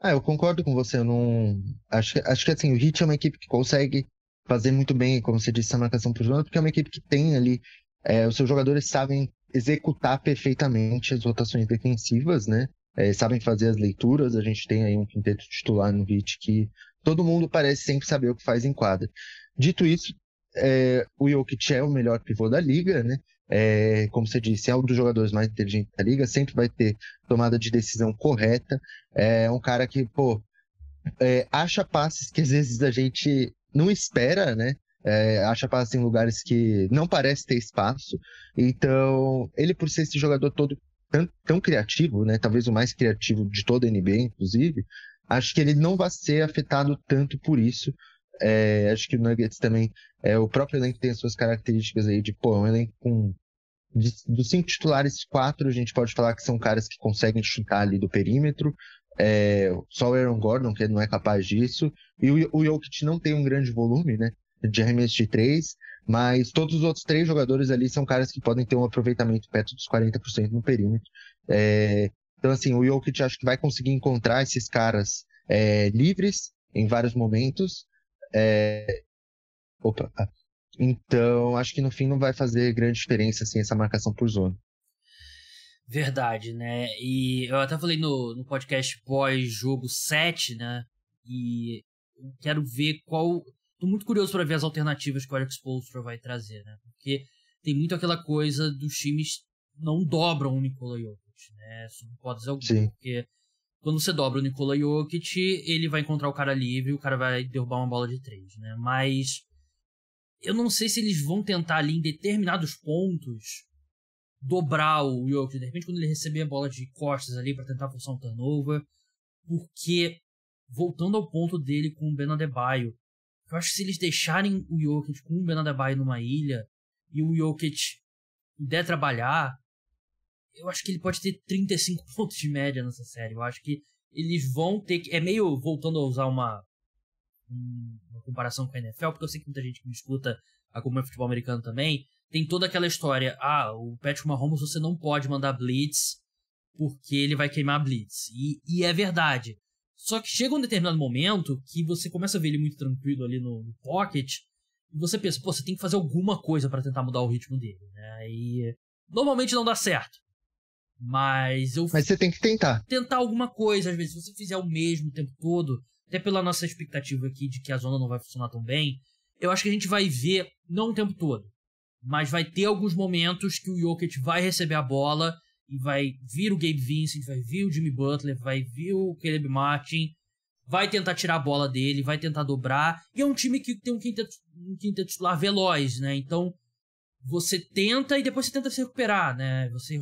Ah, eu concordo com você. Eu não acho, acho que assim o Heat é uma equipe que consegue fazer muito bem, como você disse, a marcação por zona, porque é uma equipe que tem ali é, os seus jogadores sabem executar perfeitamente as rotações defensivas, né? É, sabem fazer as leituras, a gente tem aí um quinteto titular no VIT que todo mundo parece sempre saber o que faz em quadra. Dito isso, é, o Jokic é o melhor pivô da liga, né? É, como você disse, é um dos jogadores mais inteligentes da liga, sempre vai ter tomada de decisão correta. É um cara que, pô, é, acha passes que às vezes a gente não espera, né? é, acha passes em lugares que não parece ter espaço. Então, ele por ser esse jogador todo tão, tão criativo, né, talvez o mais criativo de toda a NBA, inclusive, acho que ele não vai ser afetado tanto por isso. É, acho que o Nuggets também, é, o próprio elenco tem as suas características aí de, pô, é um elenco com de, dos cinco titulares, quatro a gente pode falar que são caras que conseguem chutar ali do perímetro. É, só o Aaron Gordon, que não é capaz disso. E o, o Jokic não tem um grande volume, né? de arremesso de três, mas todos os outros três jogadores ali são caras que podem ter um aproveitamento perto dos 40% no perímetro. É, então, assim, o Jokic acho que vai conseguir encontrar esses caras é, livres em vários momentos. É... Opa. Ah, então, acho que no fim não vai fazer grande diferença assim, essa marcação por zona. Verdade, né? E eu até falei no, no podcast pós-jogo 7, né? E quero ver qual Tô muito curioso para ver as alternativas que o Alex Polstra vai trazer, né? Porque tem muito aquela coisa dos times não dobram o Nikola Jokic, né? Sob hipótese algumas. Sim. Porque quando você dobra o Nikola Jokic, ele vai encontrar o cara livre, o cara vai derrubar uma bola de três, né? Mas eu não sei se eles vão tentar ali em determinados pontos dobrar o Jokic, de repente quando ele receber a bola de costas ali para tentar forçar um turnover, porque voltando ao ponto dele com o Ben Adebayo, eu acho que se eles deixarem o Jokic com o baia numa ilha e o Jokic der trabalhar, eu acho que ele pode ter 35 pontos de média nessa série. Eu acho que eles vão ter que. É meio voltando a usar uma, uma comparação com a NFL, porque eu sei que muita gente que me escuta acompanha futebol americano também. Tem toda aquela história: ah, o Patrick Mahomes você não pode mandar blitz porque ele vai queimar blitz. E, e é verdade. Só que chega um determinado momento que você começa a ver ele muito tranquilo ali no, no pocket, e você pensa, pô, você tem que fazer alguma coisa para tentar mudar o ritmo dele, né? E normalmente não dá certo. Mas eu. Mas você tem que tentar. Tentar alguma coisa, às vezes. Se você fizer o mesmo o tempo todo, até pela nossa expectativa aqui de que a zona não vai funcionar tão bem, eu acho que a gente vai ver, não o tempo todo, mas vai ter alguns momentos que o Jokic vai receber a bola e vai vir o Gabe Vincent, vai vir o Jimmy Butler, vai vir o Caleb Martin, vai tentar tirar a bola dele, vai tentar dobrar. E é um time que tem um quinteto, um quinteto titular veloz, né? Então você tenta e depois você tenta se recuperar, né? Você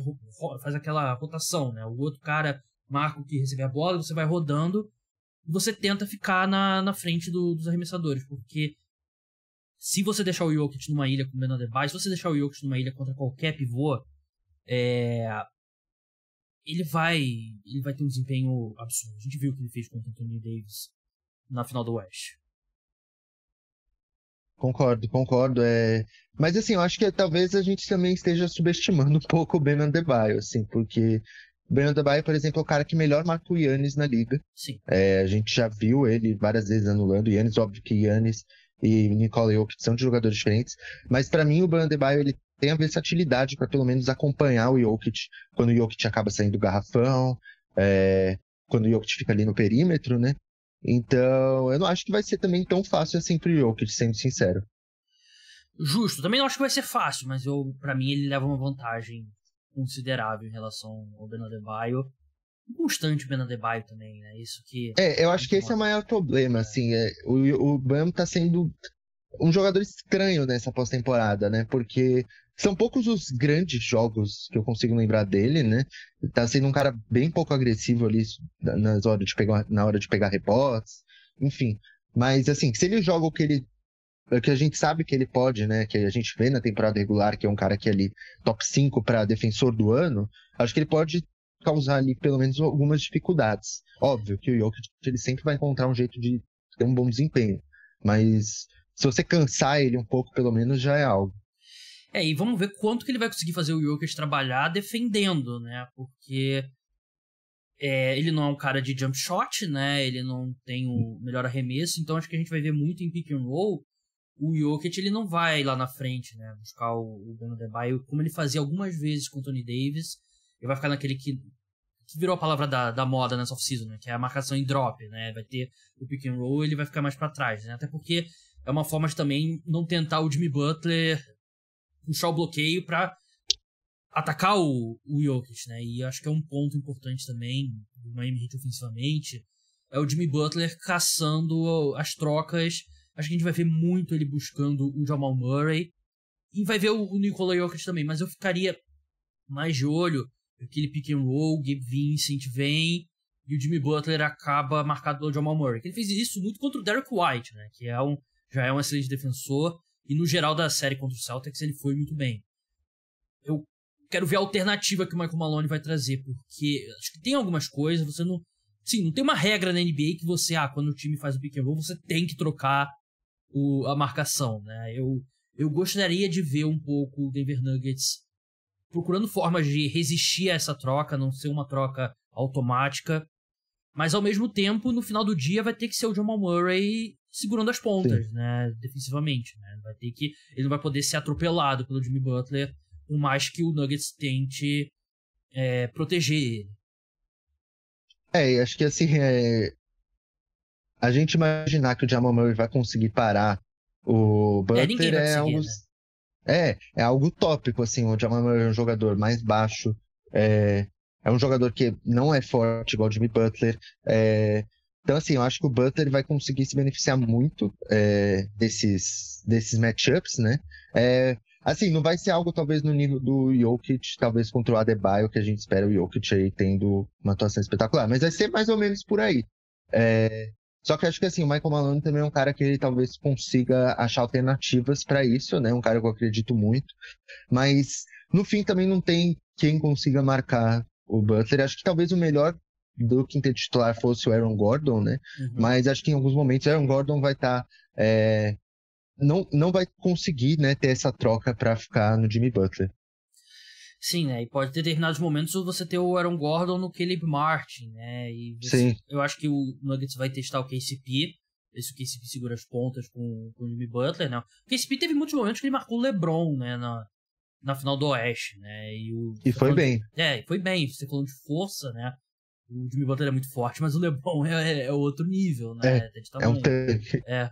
faz aquela rotação, né? O outro cara marca o que receber a bola, você vai rodando e você tenta ficar na, na frente do, dos arremessadores, porque se você deixar o Jokic numa ilha com o Menor se você deixar o Jokic numa ilha contra qualquer pivô, é, ele vai ele vai ter um desempenho absurdo. A gente viu o que ele fez contra o Anthony Davis na final do West. Concordo, concordo. É... Mas assim, eu acho que talvez a gente também esteja subestimando um pouco o Ben Adebayo, assim, porque o Ben Adebayo, por exemplo, é o cara que melhor marca o Yannis na liga. Sim. É, a gente já viu ele várias vezes anulando o Yannis, óbvio que Yannis e Nikola Jokic são de jogadores diferentes, mas para mim o Ben Adebayo ele tem a versatilidade para pelo menos acompanhar o Jokic quando o Jokic acaba saindo do garrafão, é, quando o Jokic fica ali no perímetro, né? Então, eu não acho que vai ser também tão fácil assim pro Jokic, sendo sincero. Justo, também não acho que vai ser fácil, mas eu para mim ele leva uma vantagem considerável em relação ao Benadebaio. Constante Benadebaio também, né? Isso que É, eu acho que esse é o maior problema, assim, é, o o Bam tá sendo um jogador estranho nessa pós-temporada, né? Porque são poucos os grandes jogos que eu consigo lembrar dele, né? Tá sendo um cara bem pouco agressivo ali nas horas de pegar, na hora de pegar rebotes, enfim. Mas, assim, se ele joga o que ele que a gente sabe que ele pode, né? Que a gente vê na temporada regular, que é um cara que é ali top 5 para defensor do ano, acho que ele pode causar ali pelo menos algumas dificuldades. Óbvio que o Jokic ele sempre vai encontrar um jeito de ter um bom desempenho, mas se você cansar ele um pouco, pelo menos já é algo. É, e vamos ver quanto que ele vai conseguir fazer o Jokic trabalhar defendendo, né? Porque é, ele não é um cara de jump shot, né? Ele não tem o melhor arremesso, então acho que a gente vai ver muito em pick and roll o Jokic ele não vai lá na frente, né? Buscar o, o Ben Adebayo, como ele fazia algumas vezes com o Tony Davis. Ele vai ficar naquele que, que virou a palavra da, da moda nessa off-season, né? Que é a marcação em drop, né? Vai ter o pick and roll ele vai ficar mais para trás, né? Até porque é uma forma de também não tentar o Jimmy Butler puxar o bloqueio para atacar o, o Jokic, né? E acho que é um ponto importante também do Miami Heat ofensivamente é o Jimmy Butler caçando as trocas. Acho que a gente vai ver muito ele buscando o Jamal Murray e vai ver o, o Nikola Jokic também, mas eu ficaria mais de olho aquele pick and roll, Gabe Vincent vem e o Jimmy Butler acaba marcado pelo Jamal Murray. Ele fez isso muito contra o Derek White, né? Que é um já é um excelente defensor e no geral da série contra o Celtics, ele foi muito bem. Eu quero ver a alternativa que o Michael Malone vai trazer, porque acho que tem algumas coisas, você não. Sim, não tem uma regra na NBA que você, ah, quando o time faz o pick and roll, você tem que trocar o, a marcação, né? Eu, eu gostaria de ver um pouco o Denver Nuggets procurando formas de resistir a essa troca, não ser uma troca automática, mas ao mesmo tempo, no final do dia, vai ter que ser o Jamal Murray segurando as pontas, Sim. né? Defensivamente. Né? Vai ter que. Ele não vai poder ser atropelado pelo Jimmy Butler, por mais que o Nuggets tente é, proteger ele. É, acho que assim. É... A gente imaginar que o Jamal Murray vai conseguir parar o é, Butler é, é algo. Né? É, é algo tópico, assim. O Jamal Murray é um jogador mais baixo. É, é um jogador que não é forte igual o Jimmy Butler. É... Então, assim, eu acho que o Butler vai conseguir se beneficiar muito é, desses, desses matchups, né? É, assim, não vai ser algo talvez no nível do Jokic, talvez contra o Adebayo, que a gente espera o Jokic aí tendo uma atuação espetacular, mas vai ser mais ou menos por aí. É, só que acho que assim, o Michael Malone também é um cara que ele talvez consiga achar alternativas para isso, né? Um cara que eu acredito muito. Mas no fim também não tem quem consiga marcar o Butler. Acho que talvez o melhor do quinteto titular fosse o Aaron Gordon, né? Uhum. Mas acho que em alguns momentos o Aaron Gordon vai estar. Tá, é, não, não vai conseguir né, ter essa troca para ficar no Jimmy Butler. Sim, né? E pode ter determinados momentos você ter o Aaron Gordon no Caleb Martin, né? E você, Sim. eu acho que o Nuggets vai testar o KCP. o KCP segura as pontas com, com o Jimmy Butler, né? O KCP teve muitos momentos que ele marcou o LeBron, né? Na, na final do Oeste, né? E, o, e foi bem. De, é, foi bem. Você falou de força, né? O Jimmy Butler é muito forte, mas o LeBron é, é, é outro nível, né? É, tá é um tanque. É.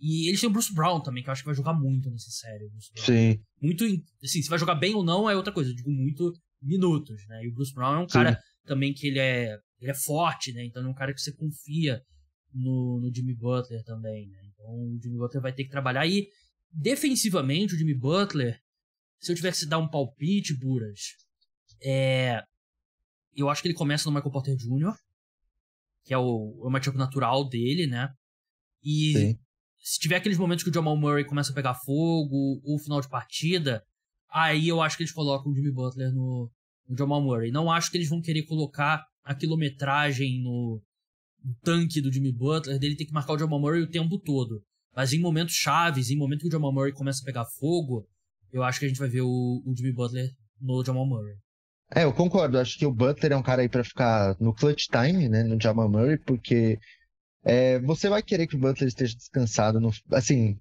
E eles têm o Bruce Brown também, que eu acho que vai jogar muito nessa série. Sim. Muito, assim, se vai jogar bem ou não é outra coisa. Eu digo muito minutos, né? E o Bruce Brown é um Sim. cara também que ele é, ele é forte, né? Então é um cara que você confia no, no Jimmy Butler também, né? Então o Jimmy Butler vai ter que trabalhar. E defensivamente, o Jimmy Butler se eu tivesse que dar um palpite, Buras, é... eu acho que ele começa no Michael Porter Jr., que é o, é o matchup natural dele, né? E Sim. se tiver aqueles momentos que o Jamal Murray começa a pegar fogo, ou final de partida, aí eu acho que eles colocam o Jimmy Butler no, no Jamal Murray. Não acho que eles vão querer colocar a quilometragem no, no tanque do Jimmy Butler, dele ter que marcar o Jamal Murray o tempo todo. Mas em momentos chaves, em momentos que o Jamal Murray começa a pegar fogo, eu acho que a gente vai ver o, o Jimmy Butler no Jamal Murray. É, eu concordo. Acho que o Butler é um cara aí para ficar no clutch time, né, no Jamal Murray, porque é, você vai querer que o Butler esteja descansado, no, assim,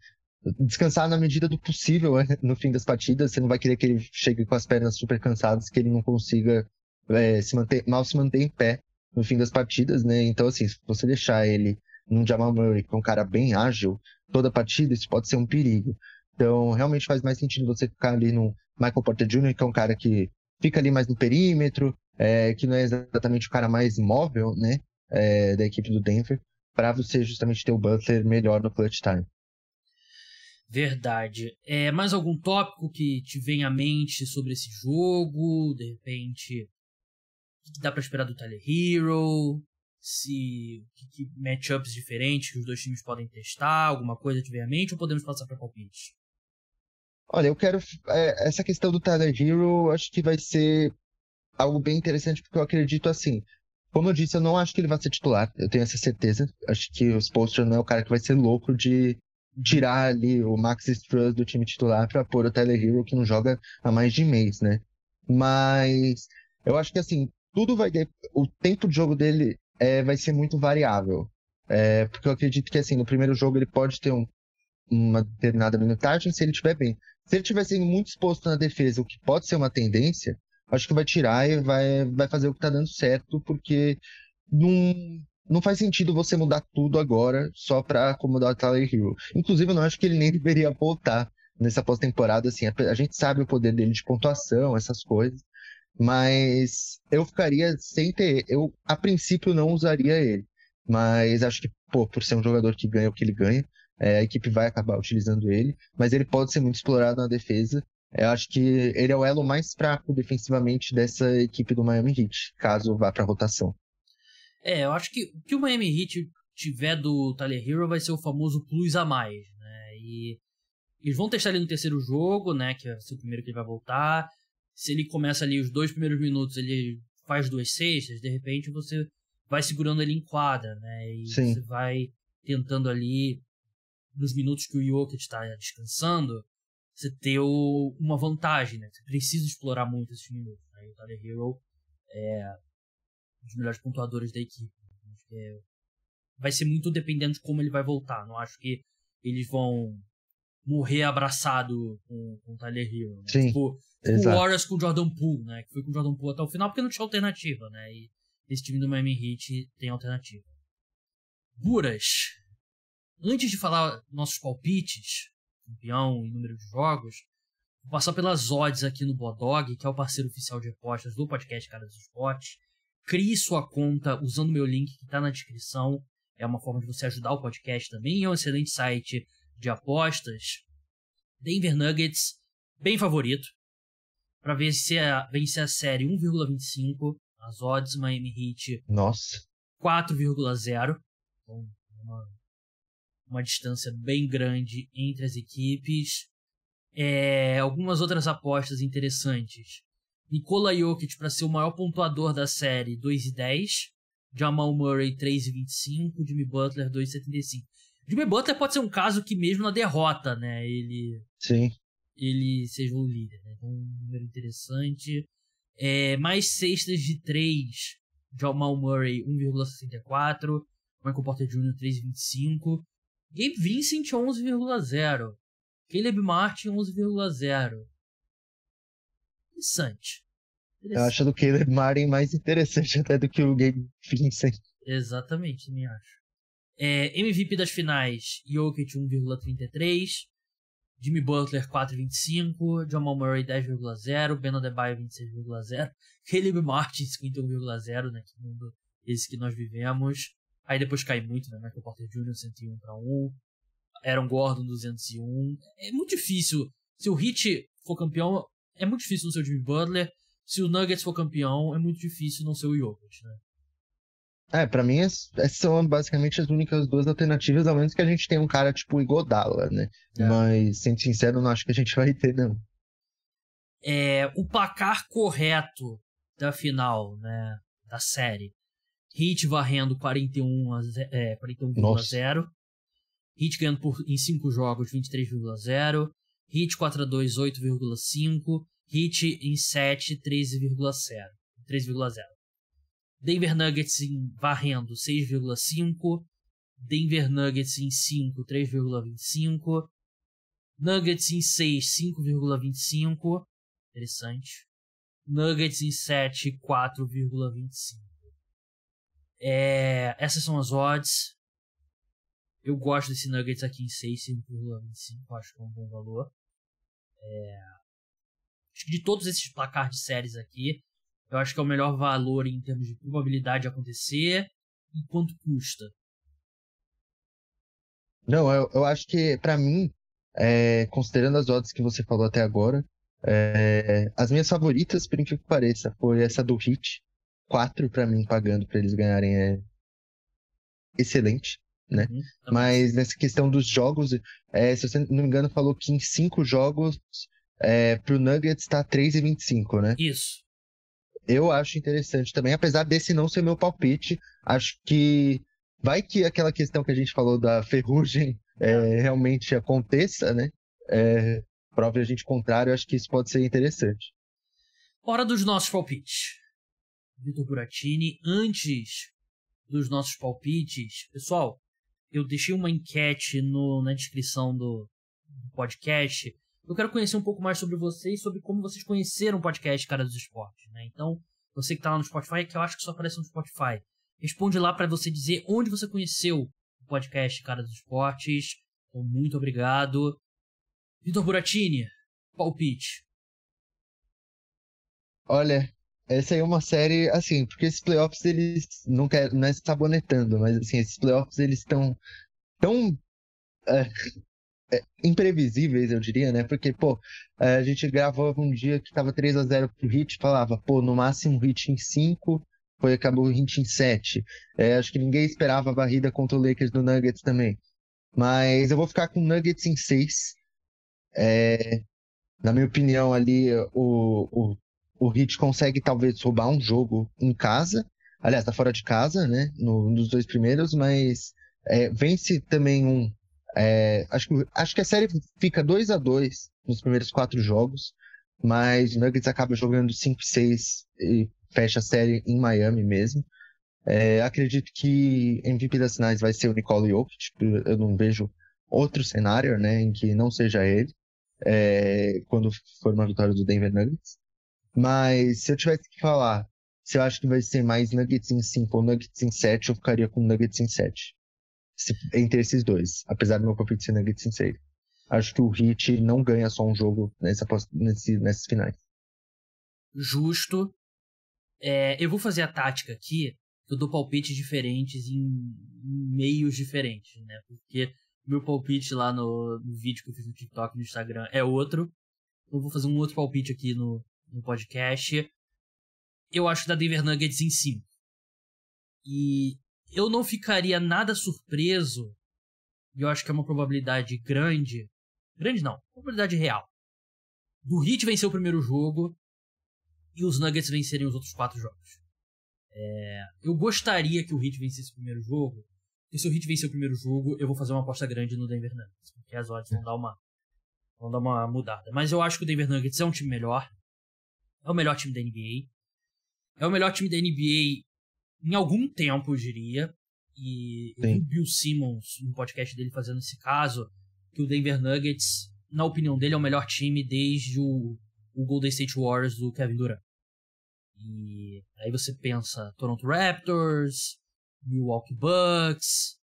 descansado na medida do possível né, no fim das partidas. Você não vai querer que ele chegue com as pernas super cansadas, que ele não consiga é, se manter, mal se manter em pé no fim das partidas, né? Então, assim, se você deixar ele num Jamal Murray, que é um cara bem ágil, toda partida, isso pode ser um perigo. Então, realmente faz mais sentido você ficar ali no Michael Porter Jr., que é um cara que fica ali mais no perímetro, é, que não é exatamente o cara mais móvel, né, é, da equipe do Denver, para você justamente ter o Butler melhor no clutch time. Verdade. É, mais algum tópico que te vem à mente sobre esse jogo? De repente, o que dá para esperar do Tyler Hero? Se que, que matchups diferentes que os dois times podem testar? Alguma coisa te vem à mente ou podemos passar para palpite? Olha, eu quero. É, essa questão do Tyler Hero, acho que vai ser algo bem interessante, porque eu acredito assim. Como eu disse, eu não acho que ele vai ser titular, eu tenho essa certeza. Acho que o Spolster não é o cara que vai ser louco de tirar ali o Max Struz do time titular para pôr o Tyler Hero, que não joga há mais de mês, né? Mas eu acho que assim, tudo vai. De... O tempo de jogo dele é, vai ser muito variável. É, porque eu acredito que assim, no primeiro jogo ele pode ter um, uma determinada minutagem se ele estiver bem. Se ele estiver sendo muito exposto na defesa, o que pode ser uma tendência, acho que vai tirar e vai, vai fazer o que está dando certo, porque não, não faz sentido você mudar tudo agora só para acomodar o Tyler Hill. Inclusive, eu não acho que ele nem deveria voltar nessa pós-temporada, assim, a, gente sabe o poder dele de pontuação, essas coisas, mas eu ficaria sem ter, eu a princípio não usaria ele, mas acho que, pô, por ser um jogador que ganha o que ele ganha, é, a equipe vai acabar utilizando ele, mas ele pode ser muito explorado na defesa. Eu acho que ele é o elo mais fraco defensivamente dessa equipe do Miami Heat, caso vá para rotação. É, eu acho que o que o Miami Heat tiver do Tyler Hero vai ser o famoso plus a mais, né? E eles vão testar ele no terceiro jogo, né? Que vai ser o primeiro que ele vai voltar. Se ele começa ali os dois primeiros minutos, ele faz duas cestas, de repente você vai segurando ele em quadra, né? E Sim. você vai tentando ali nos minutos que o Jokic está descansando, você ter o, uma vantagem, né? Você precisa explorar muito esses minutos. Né? O Tyler Hero é um dos melhores pontuadores da equipe. É, vai ser muito dependendo de como ele vai voltar. Não acho que eles vão morrer abraçado com, com o Tyler Hero. Né? Sim, tipo, tipo exato. o Warriors com o Jordan Poole, né? Que foi com o Jordan Poole até o final porque não tinha alternativa, né? E esse time do Miami Heat tem alternativa. Buras, antes de falar nossos palpites, campeão e número de jogos, vou passar pelas odds aqui no Bodog, que é o parceiro oficial de apostas do podcast Cara dos Esportes. Crie sua conta usando o meu link que está na descrição. É uma forma de você ajudar o podcast também. É um excelente site de apostas. Denver Nuggets, bem favorito. Para vencer a, vencer a série 1,25. As odds Miami Heat. Nossa. 4,0. Então, é uma uma distância bem grande entre as equipes. É, algumas outras apostas interessantes. Nikola Jokic para ser o maior pontuador da série, 2,10. Jamal Murray, 3,25. Jimmy Butler, 2,75. Jimmy Butler pode ser um caso que mesmo na derrota, né? Ele, Sim. ele seja o líder. Né? Então, um número interessante. É, mais cestas de 3. Jamal Murray, 1,64. Michael Porter Jr., 3,25. Gabe Vincent 11,0. Caleb Martin 11,0. Interessante. Eu acho do Caleb Martin mais interessante até do que o Gabe Vincent. Exatamente, me acho. É, MVP das finais, Jokic 1,33. Jimmy Butler 4,25, Jamal Murray 10,0, Ben Adebayo 26,0, Caleb Martin 51,0, né, que mundo esse que nós vivemos, Aí depois cai muito, né? Michael Porter Jr. 101 para 1. Aaron Gordon 201. É muito difícil. Se o Hit for campeão, é muito difícil não ser o Jimmy Butler. Se o Nuggets for campeão, é muito difícil não ser o Jokic, né? É, pra mim essas são basicamente as únicas duas alternativas, ao menos que a gente tenha um cara tipo Igodala, né? É. Mas, sendo sincero, não acho que a gente vai ter, não. É, o placar correto da final, né? Da série. Heat varrendo 41 a, é, 41, 0. Heat ganhando por, em 5 jogos 23,0. Heat 4 a 2 8,5. Heat em 7 13,0. 3,0. Denver Nuggets em, varrendo 6,5. Denver Nuggets em 5 3,25. Nuggets em 6 5,25. Interessante. Nuggets em 7 4,25. É, essas são as odds. Eu gosto desse Nuggets aqui em 6,25, acho que é um bom valor. É, acho que de todos esses placar de séries aqui, eu acho que é o melhor valor em termos de probabilidade de acontecer e quanto custa. Não, eu, eu acho que, para mim, é, considerando as odds que você falou até agora, é, as minhas favoritas, por incrível que pareça, foi essa do Hit, Quatro para mim pagando para eles ganharem é excelente, né? Uhum. Mas nessa questão dos jogos, é, se você não me engano, falou que em cinco jogos é, pro Nuggets tá 3,25, né? Isso. Eu acho interessante também, apesar desse não ser meu palpite, acho que vai que aquela questão que a gente falou da ferrugem é, é. realmente aconteça, né? É, prove a gente contrário, acho que isso pode ser interessante. Hora dos nossos palpites. Vitor Buratini. Antes dos nossos palpites, pessoal, eu deixei uma enquete no, na descrição do, do podcast. Eu quero conhecer um pouco mais sobre vocês, sobre como vocês conheceram o podcast Cara dos Esportes, né? Então, você que está lá no Spotify, que eu acho que só aparece no Spotify, responde lá para você dizer onde você conheceu o podcast Cara dos Esportes. Então, muito obrigado. Vitor Buratini, palpite. Olha, essa aí é uma série, assim, porque esses playoffs, eles, não, quer, não é sabonetando, mas assim, esses playoffs, eles estão tão, tão é, é, imprevisíveis, eu diria, né? Porque, pô, é, a gente gravou um dia que tava 3 a 0 pro Hit, falava, pô, no máximo Hit em 5, foi, acabou o Hit em 7. É, acho que ninguém esperava a barrida contra o Lakers do Nuggets também. Mas eu vou ficar com o Nuggets em 6. É, na minha opinião, ali, o, o o Heat consegue talvez roubar um jogo em casa, aliás, tá fora de casa, né, no, nos dois primeiros, mas é, vence também um. É, acho, que, acho que a série fica 2 a 2 nos primeiros quatro jogos, mas o Nuggets acaba jogando 5 6 e fecha a série em Miami mesmo. É, acredito que MVP das finais vai ser o Nicole Jokic, eu não vejo outro cenário, né, em que não seja ele, é, quando for uma vitória do Denver Nuggets. Mas se eu tivesse que falar se eu acho que vai ser mais Nuggets em 5 ou Nuggets em 7, eu ficaria com Nuggets em 7. entre esses dois. Apesar do meu palpite ser Nuggets em 6. Acho que o Heat não ganha só um jogo nessa, nesse, finais. Justo. É, eu vou fazer a tática aqui. eu dou palpites diferentes em, em meios diferentes, né? Porque meu palpite lá no, no vídeo que eu fiz no TikTok e no Instagram é outro. Então, eu vou fazer um outro palpite aqui no, no podcast. Eu acho da Denver Nuggets em cima. E eu não ficaria nada surpreso, e eu acho que é uma probabilidade grande, grande não, probabilidade real, do Heat vencer o primeiro jogo e os Nuggets vencerem os outros quatro jogos. É, eu gostaria que o Heat vencesse o primeiro jogo, porque se o Heat vencer o primeiro jogo, eu vou fazer uma aposta grande no Denver Nuggets, porque as odds vão dar uma, vão dar uma mudada. Mas eu acho que o Denver Nuggets é um time melhor, é o melhor time da NBA. É o melhor time da NBA em algum tempo, eu diria. E Sim. o Bill Simmons, no podcast dele fazendo esse caso, que o Denver Nuggets, na opinião dele, é o melhor time desde o, o Golden State Warriors do Kevin Durant. E aí você pensa Toronto Raptors, Milwaukee Bucks,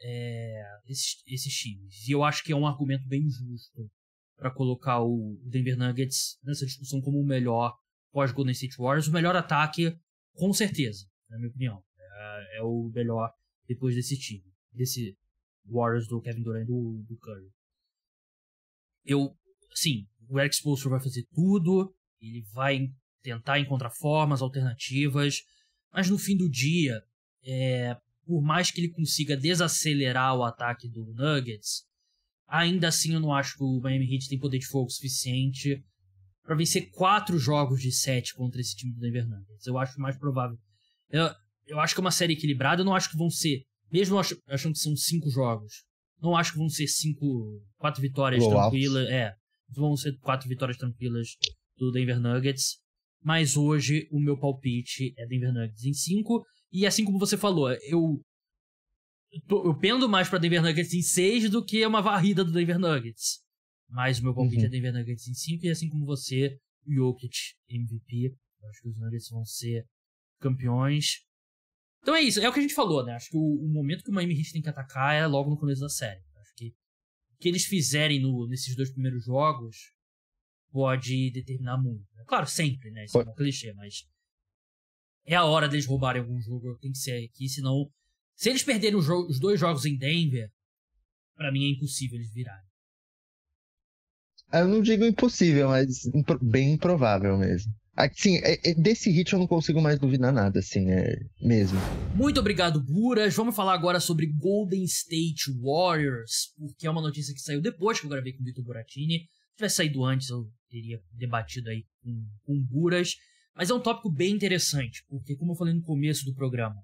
é, esses, esses times. E eu acho que é um argumento bem justo para colocar o Denver Nuggets nessa discussão como o melhor pós-Golden State Warriors. O melhor ataque, com certeza, na minha opinião. É, é o melhor depois desse time, desse Warriors do Kevin Durant e do, do Curry. Eu, sim, o Eric Spoelstra vai fazer tudo, ele vai tentar encontrar formas alternativas, mas no fim do dia, é, por mais que ele consiga desacelerar o ataque do Nuggets, Ainda assim, eu não acho que o Miami Heat tem poder de fogo suficiente para vencer quatro jogos de sete contra esse time do Denver Nuggets. Eu acho mais provável. Eu, eu acho que é uma série equilibrada. Eu não acho que vão ser, mesmo ach, achando que são cinco jogos, não acho que vão ser cinco, quatro vitórias Blow tranquilas. Out. É, vão ser quatro vitórias tranquilas do Denver Nuggets. Mas hoje o meu palpite é Denver Nuggets em cinco. E assim como você falou, eu eu pendo mais para Denver Nuggets em 6 do que uma varrida do Denver Nuggets. Mas o meu palpite uhum. é Denver Nuggets em 5 e assim como você, Jokic MVP. Eu acho que os Nuggets vão ser campeões. Então é isso, é o que a gente falou, né? Acho que o, o momento que o Miami Heat tem que atacar é logo no começo da série. Acho que o que eles fizerem no, nesses dois primeiros jogos pode determinar muito. Né? Claro, sempre, né? Isso é um clichê, mas é a hora deles roubarem algum jogo, tem que ser aqui, senão se eles perderem os dois jogos em Denver, para mim é impossível eles virarem. Ah, eu não digo impossível, mas bem improvável mesmo. Assim, desse ritmo eu não consigo mais duvidar nada, assim, é mesmo. Muito obrigado, Buras. Vamos falar agora sobre Golden State Warriors, porque é uma notícia que saiu depois que eu gravei com o Vitor Buratini. Se tivesse saído antes, eu teria debatido aí com, com Buras. Mas é um tópico bem interessante, porque, como eu falei no começo do programa,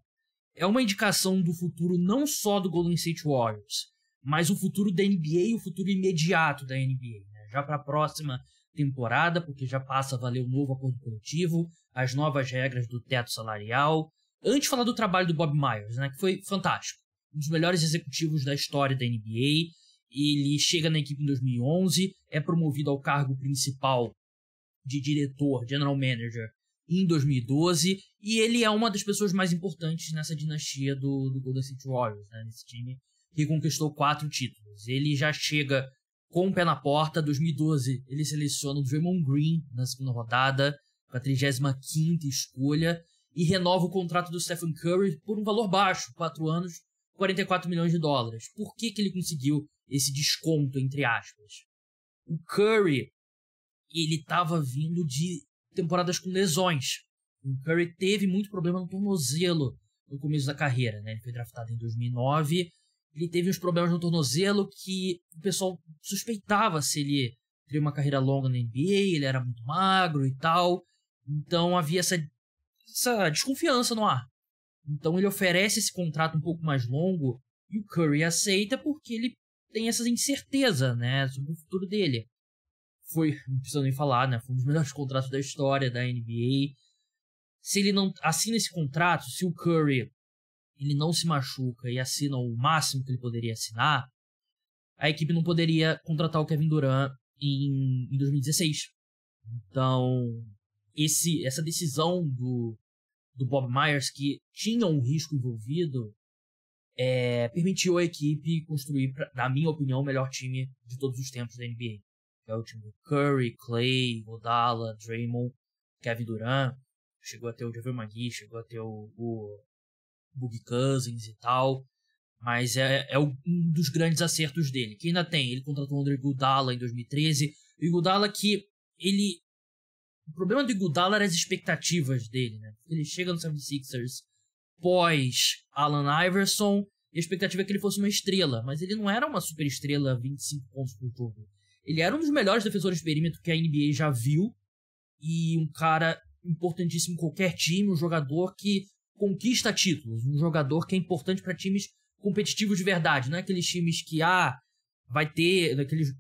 é uma indicação do futuro não só do Golden State Warriors, mas o futuro da NBA e o futuro imediato da NBA. Né? Já para a próxima temporada, porque já passa a valer o novo acordo coletivo, as novas regras do teto salarial. Antes de falar do trabalho do Bob Myers, né, que foi fantástico. Um dos melhores executivos da história da NBA. Ele chega na equipe em 2011, é promovido ao cargo principal de diretor, general manager, em 2012, e ele é uma das pessoas mais importantes nessa dinastia do, do Golden State Warriors, né, nesse time que conquistou quatro títulos. Ele já chega com o pé na porta, 2012 ele seleciona o Draymond Green na segunda rodada, para a 35 escolha, e renova o contrato do Stephen Curry por um valor baixo, 4 anos, 44 milhões de dólares. Por que, que ele conseguiu esse desconto, entre aspas? O Curry, ele estava vindo de temporadas com lesões. O Curry teve muito problema no tornozelo no começo da carreira, né? Ele foi draftado em 2009, ele teve uns problemas no tornozelo que o pessoal suspeitava se ele teria uma carreira longa na NBA, ele era muito magro e tal. Então havia essa, essa desconfiança no ar. Então ele oferece esse contrato um pouco mais longo e o Curry aceita porque ele tem essa incerteza, né, sobre o futuro dele foi, não precisa nem falar, né? Foi um dos melhores contratos da história da NBA. Se ele não assina esse contrato, se o Curry ele não se machuca e assina o máximo que ele poderia assinar, a equipe não poderia contratar o Kevin Durant em, em 2016. Então, esse, essa decisão do, do Bob Myers, que tinha um risco envolvido, é, permitiu a equipe construir, pra, na minha opinião, o melhor time de todos os tempos da NBA que é o time do Curry, Clay, Godala, Draymond, Kevin Durant, chegou até o Javier Magui, chegou até o, o Boogie Cousins e tal, mas é, é um dos grandes acertos dele, que ainda tem, ele contratou o André Godala em 2013, e o Godala que ele... O problema do Godala era as expectativas dele, né? Ele chega no 76ers pós Alan Iverson, e a expectativa é que ele fosse uma estrela, mas ele não era uma super estrela 25 pontos por jogo. Ele era um dos melhores defensores de perímetro que a NBA já viu e um cara importantíssimo em qualquer time, um jogador que conquista títulos, um jogador que é importante para times competitivos de verdade, não é aqueles times que ah, vai ter, aqueles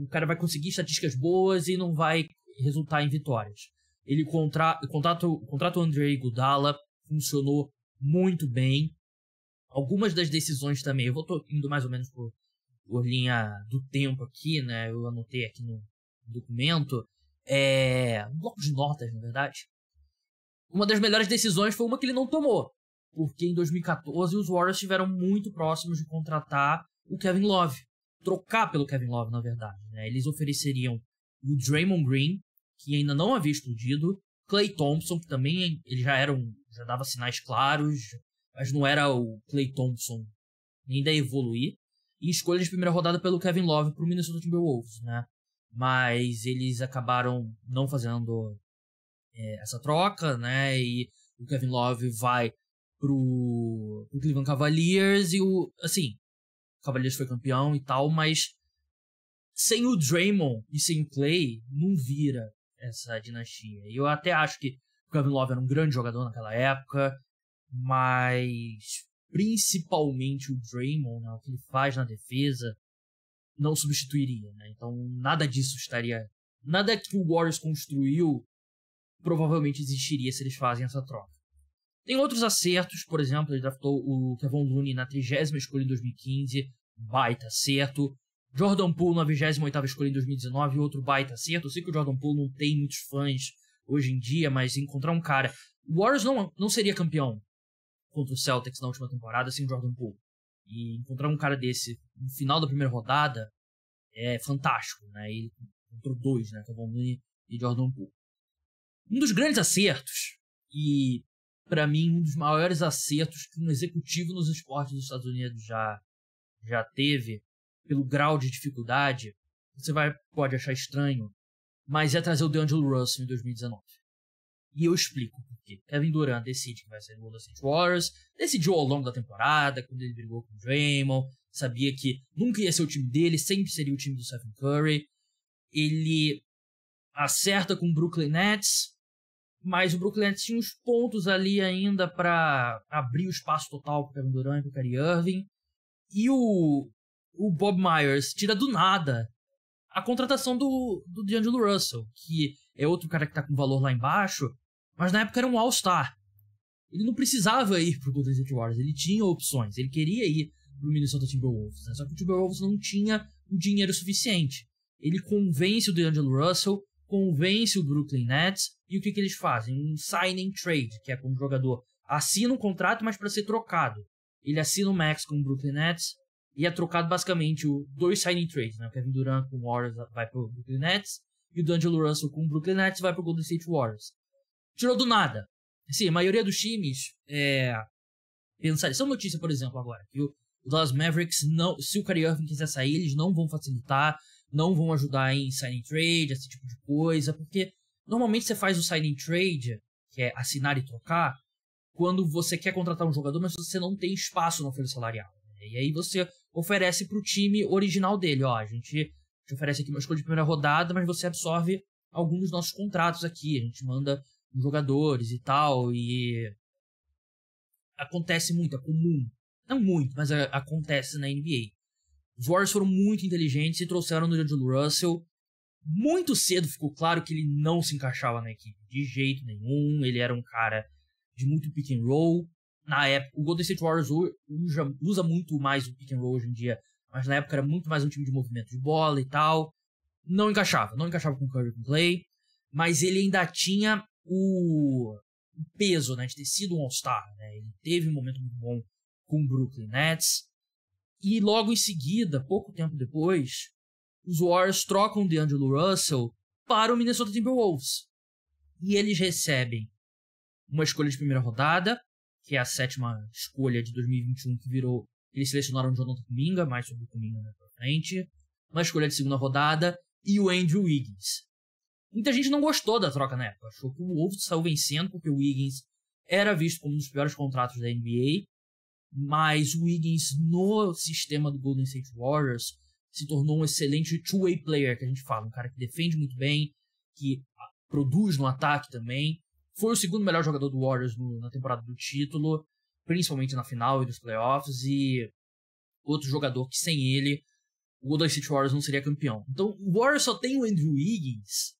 o cara vai conseguir estatísticas boas e não vai resultar em vitórias. Ele contra, contrata, contrato o Andrei Gudala, funcionou muito bem. Algumas das decisões também, eu vou tô indo mais ou menos por por linha do tempo aqui, né? Eu anotei aqui no documento. É. Um bloco de notas, na verdade. Uma das melhores decisões foi uma que ele não tomou. Porque em 2014 os Warriors estiveram muito próximos de contratar o Kevin Love. Trocar pelo Kevin Love, na verdade. Né? Eles ofereceriam o Draymond Green, que ainda não havia explodido, Clay Thompson, que também ele já era um, já dava sinais claros, mas não era o Clay Thompson ainda evoluir e escolha de primeira rodada pelo Kevin Love para o Minnesota Timberwolves, né? Mas eles acabaram não fazendo é, essa troca, né? E o Kevin Love vai pro, pro Cleveland Cavaliers e o assim, o Cavaliers foi campeão e tal, mas sem o Draymond e sem o Clay não vira essa dinastia. E eu até acho que o Kevin Love era um grande jogador naquela época, mas principalmente o Draymond, né, o que ele faz na defesa, não substituiria. Né? Então nada disso estaria. Nada que o Warriors construiu provavelmente existiria se eles fazem essa troca. Tem outros acertos, por exemplo, ele draftou o Kevin Looney na 30 escolha em 2015, baita acerto. Jordan Poole na 28 escolha em 2019, outro baita acerto. Eu sei que o Jordan Poole não tem muitos fãs hoje em dia, mas encontrar um cara. O Warriors não, não seria campeão contra o Celtics na última temporada sem o Jordan Poole. E encontrar um cara desse no final da primeira rodada é fantástico, né? Ele encontrou dois, né? Kevin Looney e Jordan Poole. Um dos grandes acertos, e para mim um dos maiores acertos que um executivo nos esportes dos Estados Unidos já, já teve, pelo grau de dificuldade, você vai, pode achar estranho, mas é trazer o DeAngelo Russell em 2019. E eu explico por quê. Kevin Durant decide que vai ser o Golden State Warriors, decidiu ao longo da temporada, quando ele brigou com o Draymond, sabia que nunca ia ser o time dele, sempre seria o time do Stephen Curry. Ele acerta com o Brooklyn Nets, mas o Brooklyn Nets tinha uns pontos ali ainda para abrir o espaço total para Kevin Durant e para Kyrie Irving. E o, o Bob Myers tira do nada a contratação do, do D'Angelo Russell, que é outro cara que está com valor lá embaixo, mas na época era um All-Star. Ele não precisava ir pro Golden State Warriors, ele tinha opções. Ele queria ir pro Minnesota Timberwolves, né? Só que o Timberwolves não tinha o dinheiro suficiente. Ele convence o D'Angelo Russell, convence o Brooklyn Nets, e o que, que eles fazem? Um sign trade, que é quando o jogador assina um contrato, mas para ser trocado. Ele assina o Max com o Brooklyn Nets, e é trocado basicamente o dois signing trades, né? O Kevin Durant com o Warriors vai pro Brooklyn Nets e o D'Angelo Russell com o Brooklyn Nets vai pro Golden State Warriors. Tirou do nada. Assim, a maioria dos times é, pensaram. Isso é uma notícia, por exemplo, agora. Que o, o Dallas Mavericks, não, se o Kyrie Irving quiser sair, eles não vão facilitar, não vão ajudar em signing trade, esse tipo de coisa. Porque normalmente você faz o signing trade, que é assinar e trocar, quando você quer contratar um jogador, mas você não tem espaço na folha salarial. Né? E aí você oferece para o time original dele, ó, a gente te oferece aqui uma escolha de primeira rodada, mas você absorve alguns dos nossos contratos aqui, a gente manda jogadores e tal, e acontece muito, é comum. Não muito, mas é, acontece na NBA. Os Warriors foram muito inteligentes e trouxeram o D'Angelo Russell. Muito cedo ficou claro que ele não se encaixava na equipe, de jeito nenhum. Ele era um cara de muito pick and roll. Na época, o Golden State Warriors usa, usa muito mais o pick and roll hoje em dia, mas na época era muito mais um time de movimento de bola e tal. Não encaixava, não encaixava com o Curry com Clay, mas ele ainda tinha o peso né, de ter sido um All-Star. Né? Ele teve um momento muito bom com o Brooklyn Nets. E logo em seguida, pouco tempo depois, os Warriors trocam o DeAngelo Russell para o Minnesota Timberwolves. E eles recebem uma escolha de primeira rodada, que é a sétima escolha de 2021 que virou. Eles selecionaram o Jonathan Kuminga, mais sobre o Kuminga na frente. Uma escolha de segunda rodada e o Andrew Wiggins. Muita gente não gostou da troca na época, achou que o Wolves saiu vencendo porque o Wiggins era visto como um dos piores contratos da NBA, mas o Wiggins no sistema do Golden State Warriors se tornou um excelente two-way player, que a gente fala, um cara que defende muito bem, que produz no ataque também. Foi o segundo melhor jogador do Warriors no, na temporada do título, principalmente na final e nos playoffs, e outro jogador que sem ele o Golden State Warriors não seria campeão. Então o Warriors só tem o Andrew Wiggins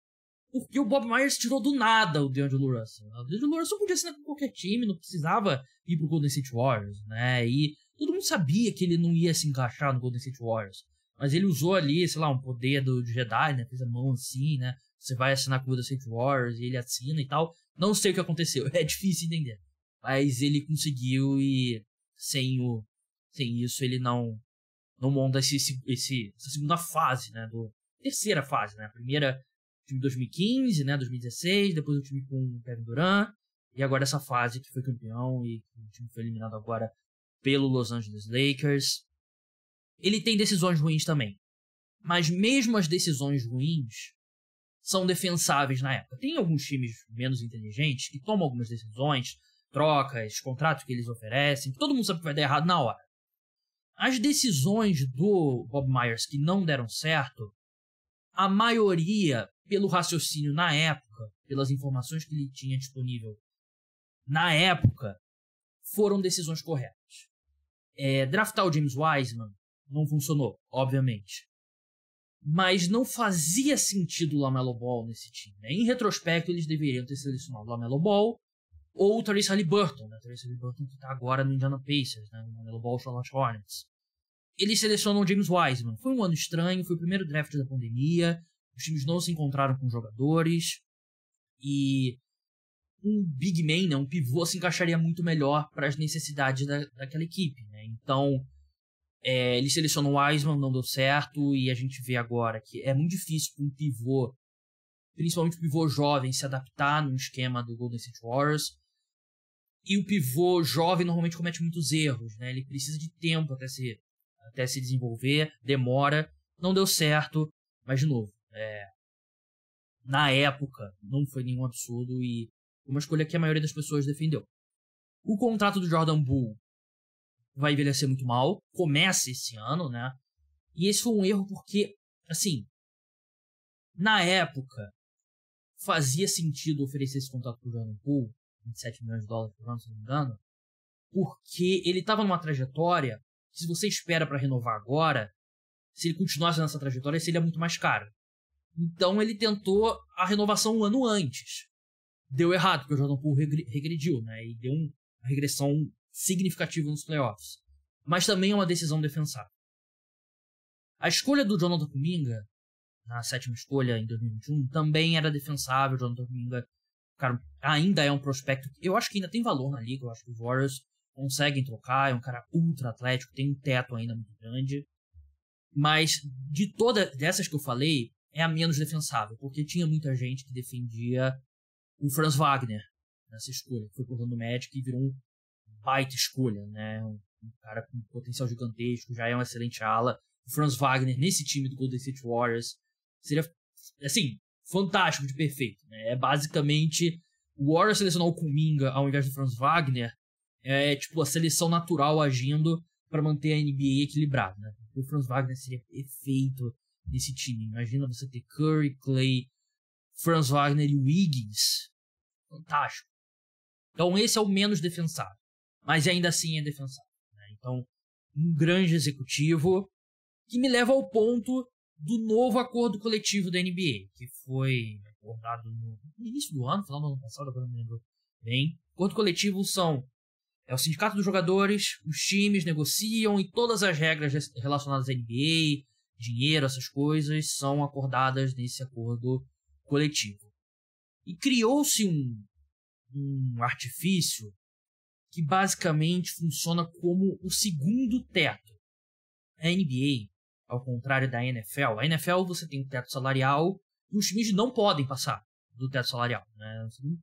porque o Bob Myers tirou do nada o DeAngelo Russell. Né? O DeAngelo Russell podia assinar com qualquer time, não precisava ir pro Golden State Warriors, né? E todo mundo sabia que ele não ia se encaixar no Golden State Warriors. Mas ele usou ali, sei lá, um poder do Jedi, né? Fez a mão assim, né? Você vai assinar com o Golden State Warriors e ele assina e tal. Não sei o que aconteceu, é difícil entender. Mas ele conseguiu e sem o sem isso ele não não monta esse, esse essa segunda fase, né? Do terceira fase, né? A primeira time de 2015, né, 2016, depois o time com o Kevin Durant, e agora essa fase que foi campeão e o time foi eliminado agora pelo Los Angeles Lakers. Ele tem decisões ruins também, mas mesmo as decisões ruins são defensáveis na época. Tem alguns times menos inteligentes que tomam algumas decisões, trocas, contratos que eles oferecem, todo mundo sabe que vai dar errado na hora. As decisões do Bob Myers que não deram certo, a maioria pelo raciocínio na época, pelas informações que ele tinha disponível na época, foram decisões corretas. É, draftar o James Wiseman não funcionou, obviamente. Mas não fazia sentido o Lamelo Ball nesse time. Né? Em retrospecto, eles deveriam ter selecionado o Lamelo Ball ou o Therese Halliburton. Né? Therese Halliburton que está agora no Indiana Pacers, né? o Lamelo Ball Charlotte Hornets. Eles selecionam o James Wiseman. Foi um ano estranho, foi o primeiro draft da pandemia. Os times não se encontraram com jogadores. E um big man, né, um pivô, se encaixaria muito melhor para as necessidades da, daquela equipe. Né? Então, é, ele selecionou o Wiseman, não deu certo, e a gente vê agora que é muito difícil para um pivô, principalmente um pivô jovem, se adaptar no esquema do Golden State Warriors. E o pivô jovem normalmente comete muitos erros, né? ele precisa de tempo até se, até se desenvolver, demora, não deu certo, mas de novo, é, na época, não foi nenhum absurdo e uma escolha que a maioria das pessoas defendeu. O contrato do Jordan Bull vai envelhecer muito mal, começa esse ano, né? E esse foi um erro porque, assim, na época, fazia sentido oferecer esse contrato pro Jordan Poole, 27 milhões de dólares por ano, se não me engano, porque ele estava numa trajetória que, se você espera para renovar agora, se ele continuasse nessa trajetória, seria muito mais caro. Então ele tentou a renovação um ano antes. Deu errado, porque o Jordan Poole regrediu, né? E deu uma regressão significativa nos playoffs. Mas também é uma decisão defensável. A escolha do Jonathan Kuminga, na sétima escolha em 2021, também era defensável. O Jonathan Kuminga cara, ainda é um prospecto. Eu acho que ainda tem valor na liga. Eu acho que os Warriors conseguem trocar. É um cara ultra atlético, tem um teto ainda muito grande. Mas de todas dessas que eu falei, é a menos defensável, porque tinha muita gente que defendia o Franz Wagner nessa escolha, que foi cortando o Magic e virou um baita escolha, né? Um, um cara com potencial gigantesco, já é um excelente ala. O Franz Wagner nesse time do Golden State Warriors seria, assim, fantástico de perfeito, né? É basicamente o Warriors selecionar o Kuminga ao invés do Franz Wagner é tipo a seleção natural agindo para manter a NBA equilibrada, né? O Franz Wagner seria perfeito nesse time. Imagina você ter Curry, Clay, Franz Wagner e Wiggins. Fantástico. Então esse é o menos defensável. Mas ainda assim é defensável. Né? Então, um grande executivo que me leva ao ponto do novo acordo coletivo da NBA, que foi acordado no início do ano, final do ano passado, agora não lembro bem. Acordo coletivo são é o sindicato dos jogadores, os times negociam e todas as regras relacionadas à NBA, dinheiro, essas coisas, são acordadas nesse acordo coletivo. E criou-se um, um artifício que basicamente funciona como o segundo teto. A NBA, ao contrário da NFL, a NFL você tem um teto salarial e os times não podem passar do teto salarial. Né? Não,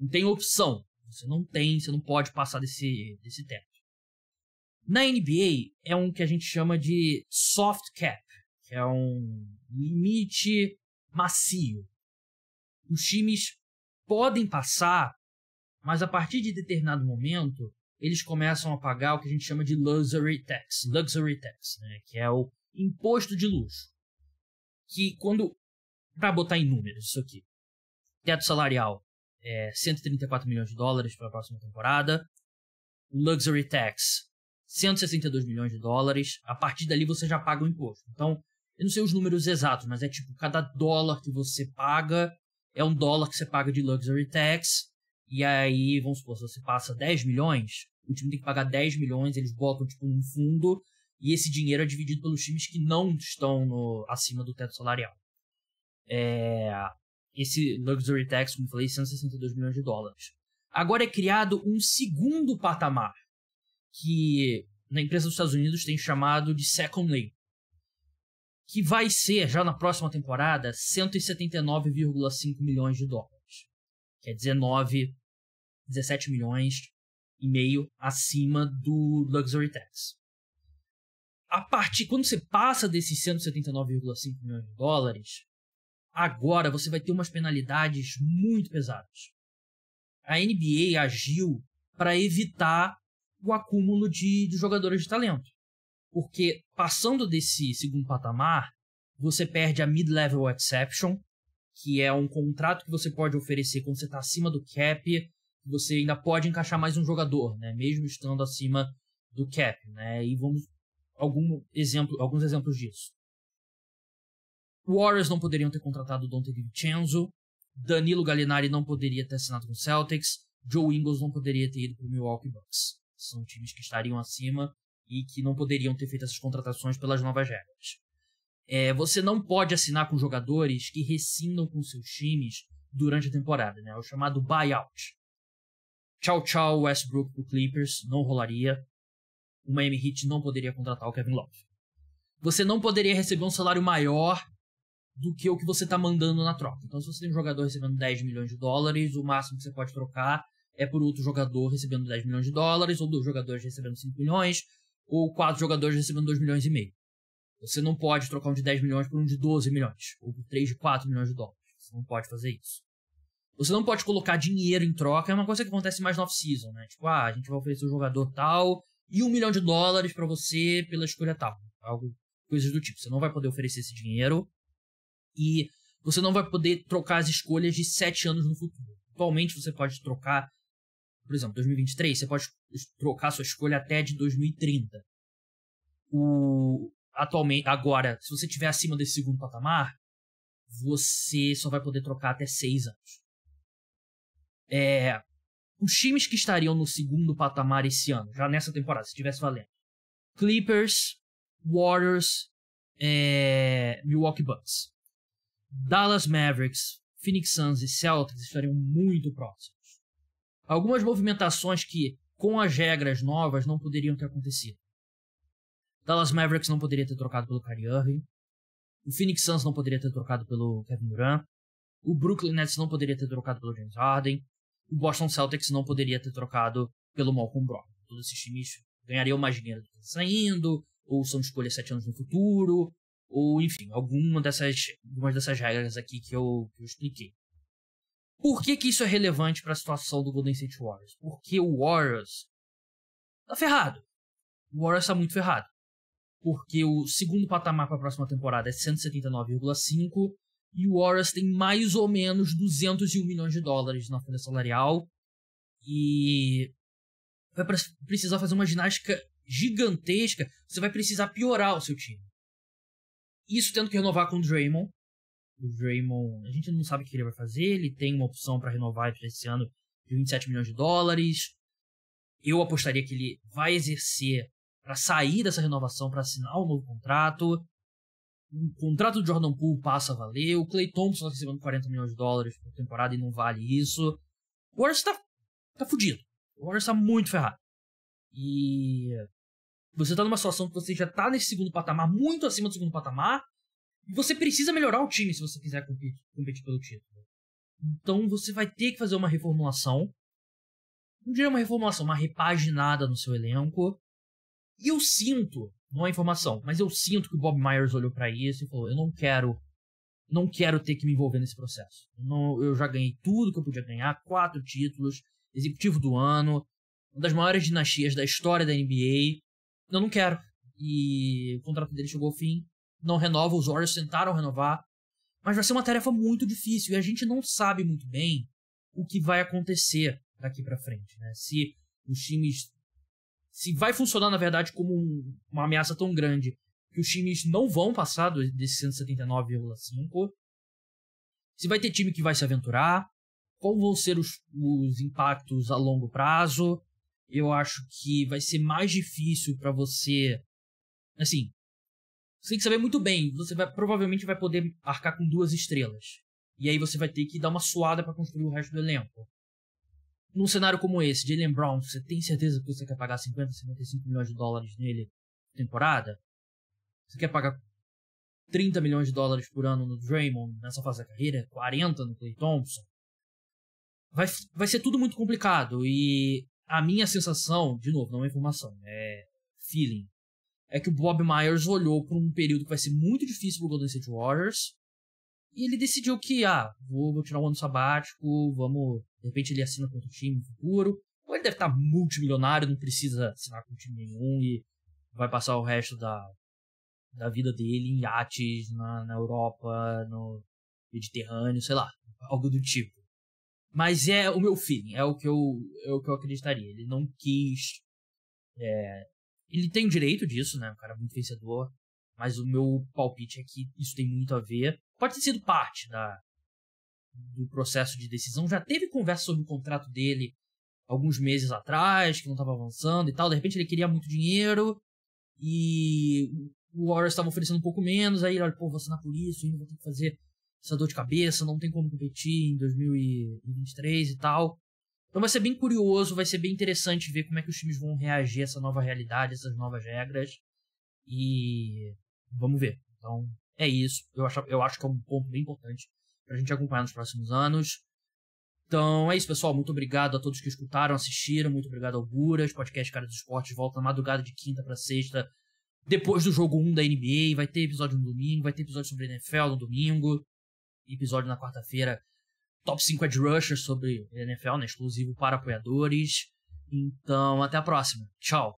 não tem opção. Você não tem, você não pode passar desse, desse teto. Na NBA, é um que a gente chama de soft cap, que é um limite macio. Os times podem passar, mas a partir de determinado momento, eles começam a pagar o que a gente chama de luxury tax, luxury tax, né? que é o imposto de luxo. Que quando para botar em números isso aqui, teto salarial é 134 milhões de dólares para a próxima temporada, luxury tax 162 milhões de dólares. A partir dali você já paga o imposto. Então, eu não sei os números exatos, mas é tipo, cada dólar que você paga é um dólar que você paga de luxury tax. E aí, vamos supor, se você passa 10 milhões, o time tem que pagar 10 milhões, eles botam tipo num fundo e esse dinheiro é dividido pelos times que não estão no, acima do teto salarial. É, esse luxury tax, como falei, 162 milhões de dólares. Agora é criado um segundo patamar, que na empresa dos Estados Unidos tem chamado de Second Lake, que vai ser, já na próxima temporada, 179,5 milhões de dólares, que é 19, 17 milhões e meio acima do Luxury Tax. A partir, quando você passa desses 179,5 milhões de dólares, agora você vai ter umas penalidades muito pesadas. A NBA agiu para evitar o acúmulo de, de jogadores de talento. Porque passando desse segundo patamar, você perde a mid-level exception, que é um contrato que você pode oferecer quando você está acima do cap, você ainda pode encaixar mais um jogador, né? mesmo estando acima do cap. Né? E vamos algum exemplo, alguns exemplos disso. Warriors não poderiam ter contratado o Dante DiVincenzo, Danilo Gallinari não poderia ter assinado com o Celtics, Joe Ingles não poderia ter ido para o Milwaukee Bucks. São times que estariam acima e que não poderiam ter feito essas contratações pelas novas regras. É, você não pode assinar com jogadores que rescindam com seus times durante a temporada, né? É o chamado buyout. Tchau, tchau, Westbrook pro Clippers, não rolaria. O Miami Heat não poderia contratar o Kevin Love. Você não poderia receber um salário maior do que o que você está mandando na troca. Então, se você tem um jogador recebendo 10 milhões de dólares, o máximo que você pode trocar é por outro jogador recebendo 10 milhões de dólares, ou dois jogadores recebendo 5 milhões, ou quatro jogadores recebendo 2 milhões e meio. Você não pode trocar um de 10 milhões por um de 12 milhões, ou por 3 de 4 milhões de dólares. Você não pode fazer isso. Você não pode colocar dinheiro em troca, é uma coisa que acontece mais no off-season, né? Tipo, ah, a gente vai oferecer um jogador tal e um milhão de dólares para você pela escolha tal. Algo, coisas do tipo. Você não vai poder oferecer esse dinheiro e você não vai poder trocar as escolhas de 7 anos no futuro. Atualmente você pode trocar por exemplo, 2023, você pode trocar sua escolha até de 2030. O, atualmente, agora, se você estiver acima desse segundo patamar, você só vai poder trocar até seis anos. É, os times que estariam no segundo patamar esse ano, já nessa temporada, se estivesse valendo: Clippers, Warriors, é, Milwaukee Bucks, Dallas Mavericks, Phoenix Suns e Celtics estariam muito próximos. Algumas movimentações que, com as regras novas, não poderiam ter acontecido. Dallas Mavericks não poderia ter trocado pelo Kyrie Irving. O Phoenix Suns não poderia ter trocado pelo Kevin Durant. O Brooklyn Nets não poderia ter trocado pelo James Harden. O Boston Celtics não poderia ter trocado pelo Malcolm Brown. Todos esses times ganhariam mais dinheiro do que saindo, ou são escolhas sete anos no futuro, ou enfim, alguma dessas, algumas dessas regras aqui que eu, que eu expliquei. Por que, que isso é relevante para a situação do Golden State Warriors? Porque o Warriors tá ferrado. O Warriors tá muito ferrado. Porque o segundo patamar para a próxima temporada é 179,5 e o Warriors tem mais ou menos 201 milhões de dólares na folha salarial e vai precisar fazer uma ginástica gigantesca. Você vai precisar piorar o seu time. Isso tendo que renovar com o Draymond, o Draymond, a gente não sabe o que ele vai fazer, ele tem uma opção para renovar esse ano de 27 milhões de dólares. Eu apostaria que ele vai exercer para sair dessa renovação, para assinar um novo contrato. O contrato do Jordan Poole passa a valer. O Clay Thompson está recebendo 40 milhões de dólares por temporada e não vale isso. O Warriors está tá fudido. O Warriors está muito ferrado. E você está numa situação que você já está nesse segundo patamar, muito acima do segundo patamar, e você precisa melhorar o time se você quiser competir, competir pelo título. Então você vai ter que fazer uma reformulação. Não diria uma reformulação, uma repaginada no seu elenco. E eu sinto, não é informação, mas eu sinto que o Bob Myers olhou para isso e falou: eu não quero. Não quero ter que me envolver nesse processo. Não, eu já ganhei tudo que eu podia ganhar, quatro títulos, executivo do ano, uma das maiores dinastias da história da NBA. Eu não quero. E o contrato dele chegou ao fim não renova, os Warriors tentaram renovar, mas vai ser uma tarefa muito difícil e a gente não sabe muito bem o que vai acontecer daqui para frente, né? Se os times se vai funcionar na verdade como uma ameaça tão grande que os times não vão passar desse 179,5, se vai ter time que vai se aventurar, qual vão ser os, os impactos a longo prazo? Eu acho que vai ser mais difícil para você assim, você tem que saber muito bem. Você vai, provavelmente vai poder arcar com duas estrelas. E aí você vai ter que dar uma suada para construir o resto do elenco. Num cenário como esse, Jalen Brown, você tem certeza que você quer pagar 50, 55 milhões de dólares nele por temporada? Você quer pagar 30 milhões de dólares por ano no Draymond nessa fase da carreira? 40 no Clay Thompson? Vai, vai ser tudo muito complicado e a minha sensação, de novo, não é informação, é feeling, é que o Bob Myers olhou para um período que vai ser muito difícil para o Golden State Warriors e ele decidiu que, ah, vou, vou tirar um ano sabático, vamos. De repente ele assina com outro time futuro. Ou ele deve estar tá multimilionário, não precisa assinar com time nenhum e vai passar o resto da, da vida dele em iates na, na Europa, no Mediterrâneo, sei lá, algo do tipo. Mas é o meu feeling, é o que eu, é o que eu acreditaria. Ele não quis é, ele tem o direito disso, né? Um cara é muito vencedor. Mas o meu palpite é que isso tem muito a ver. Pode ter sido parte da, do processo de decisão. Já teve conversa sobre o contrato dele alguns meses atrás, que não estava avançando e tal. De repente ele queria muito dinheiro e o Warriors estava oferecendo um pouco menos. Aí ele olha, pô, vou assinar por isso, vou ter que fazer essa dor de cabeça, não tem como competir em 2023 e tal. Então vai ser bem curioso, vai ser bem interessante ver como é que os times vão reagir a essa nova realidade, essas novas regras. E vamos ver. Então é isso. Eu acho, eu acho que é um ponto bem importante pra gente acompanhar nos próximos anos. Então é isso, pessoal. Muito obrigado a todos que escutaram, assistiram. Muito obrigado ao Buras. Podcast Cara dos Esportes volta na madrugada de quinta para sexta, depois do jogo 1 da NBA. Vai ter episódio no domingo, vai ter episódio sobre NFL no domingo, episódio na quarta-feira top 5 edge rushers sobre NFL, né? Exclusivo para apoiadores. Então, até a próxima. Tchau.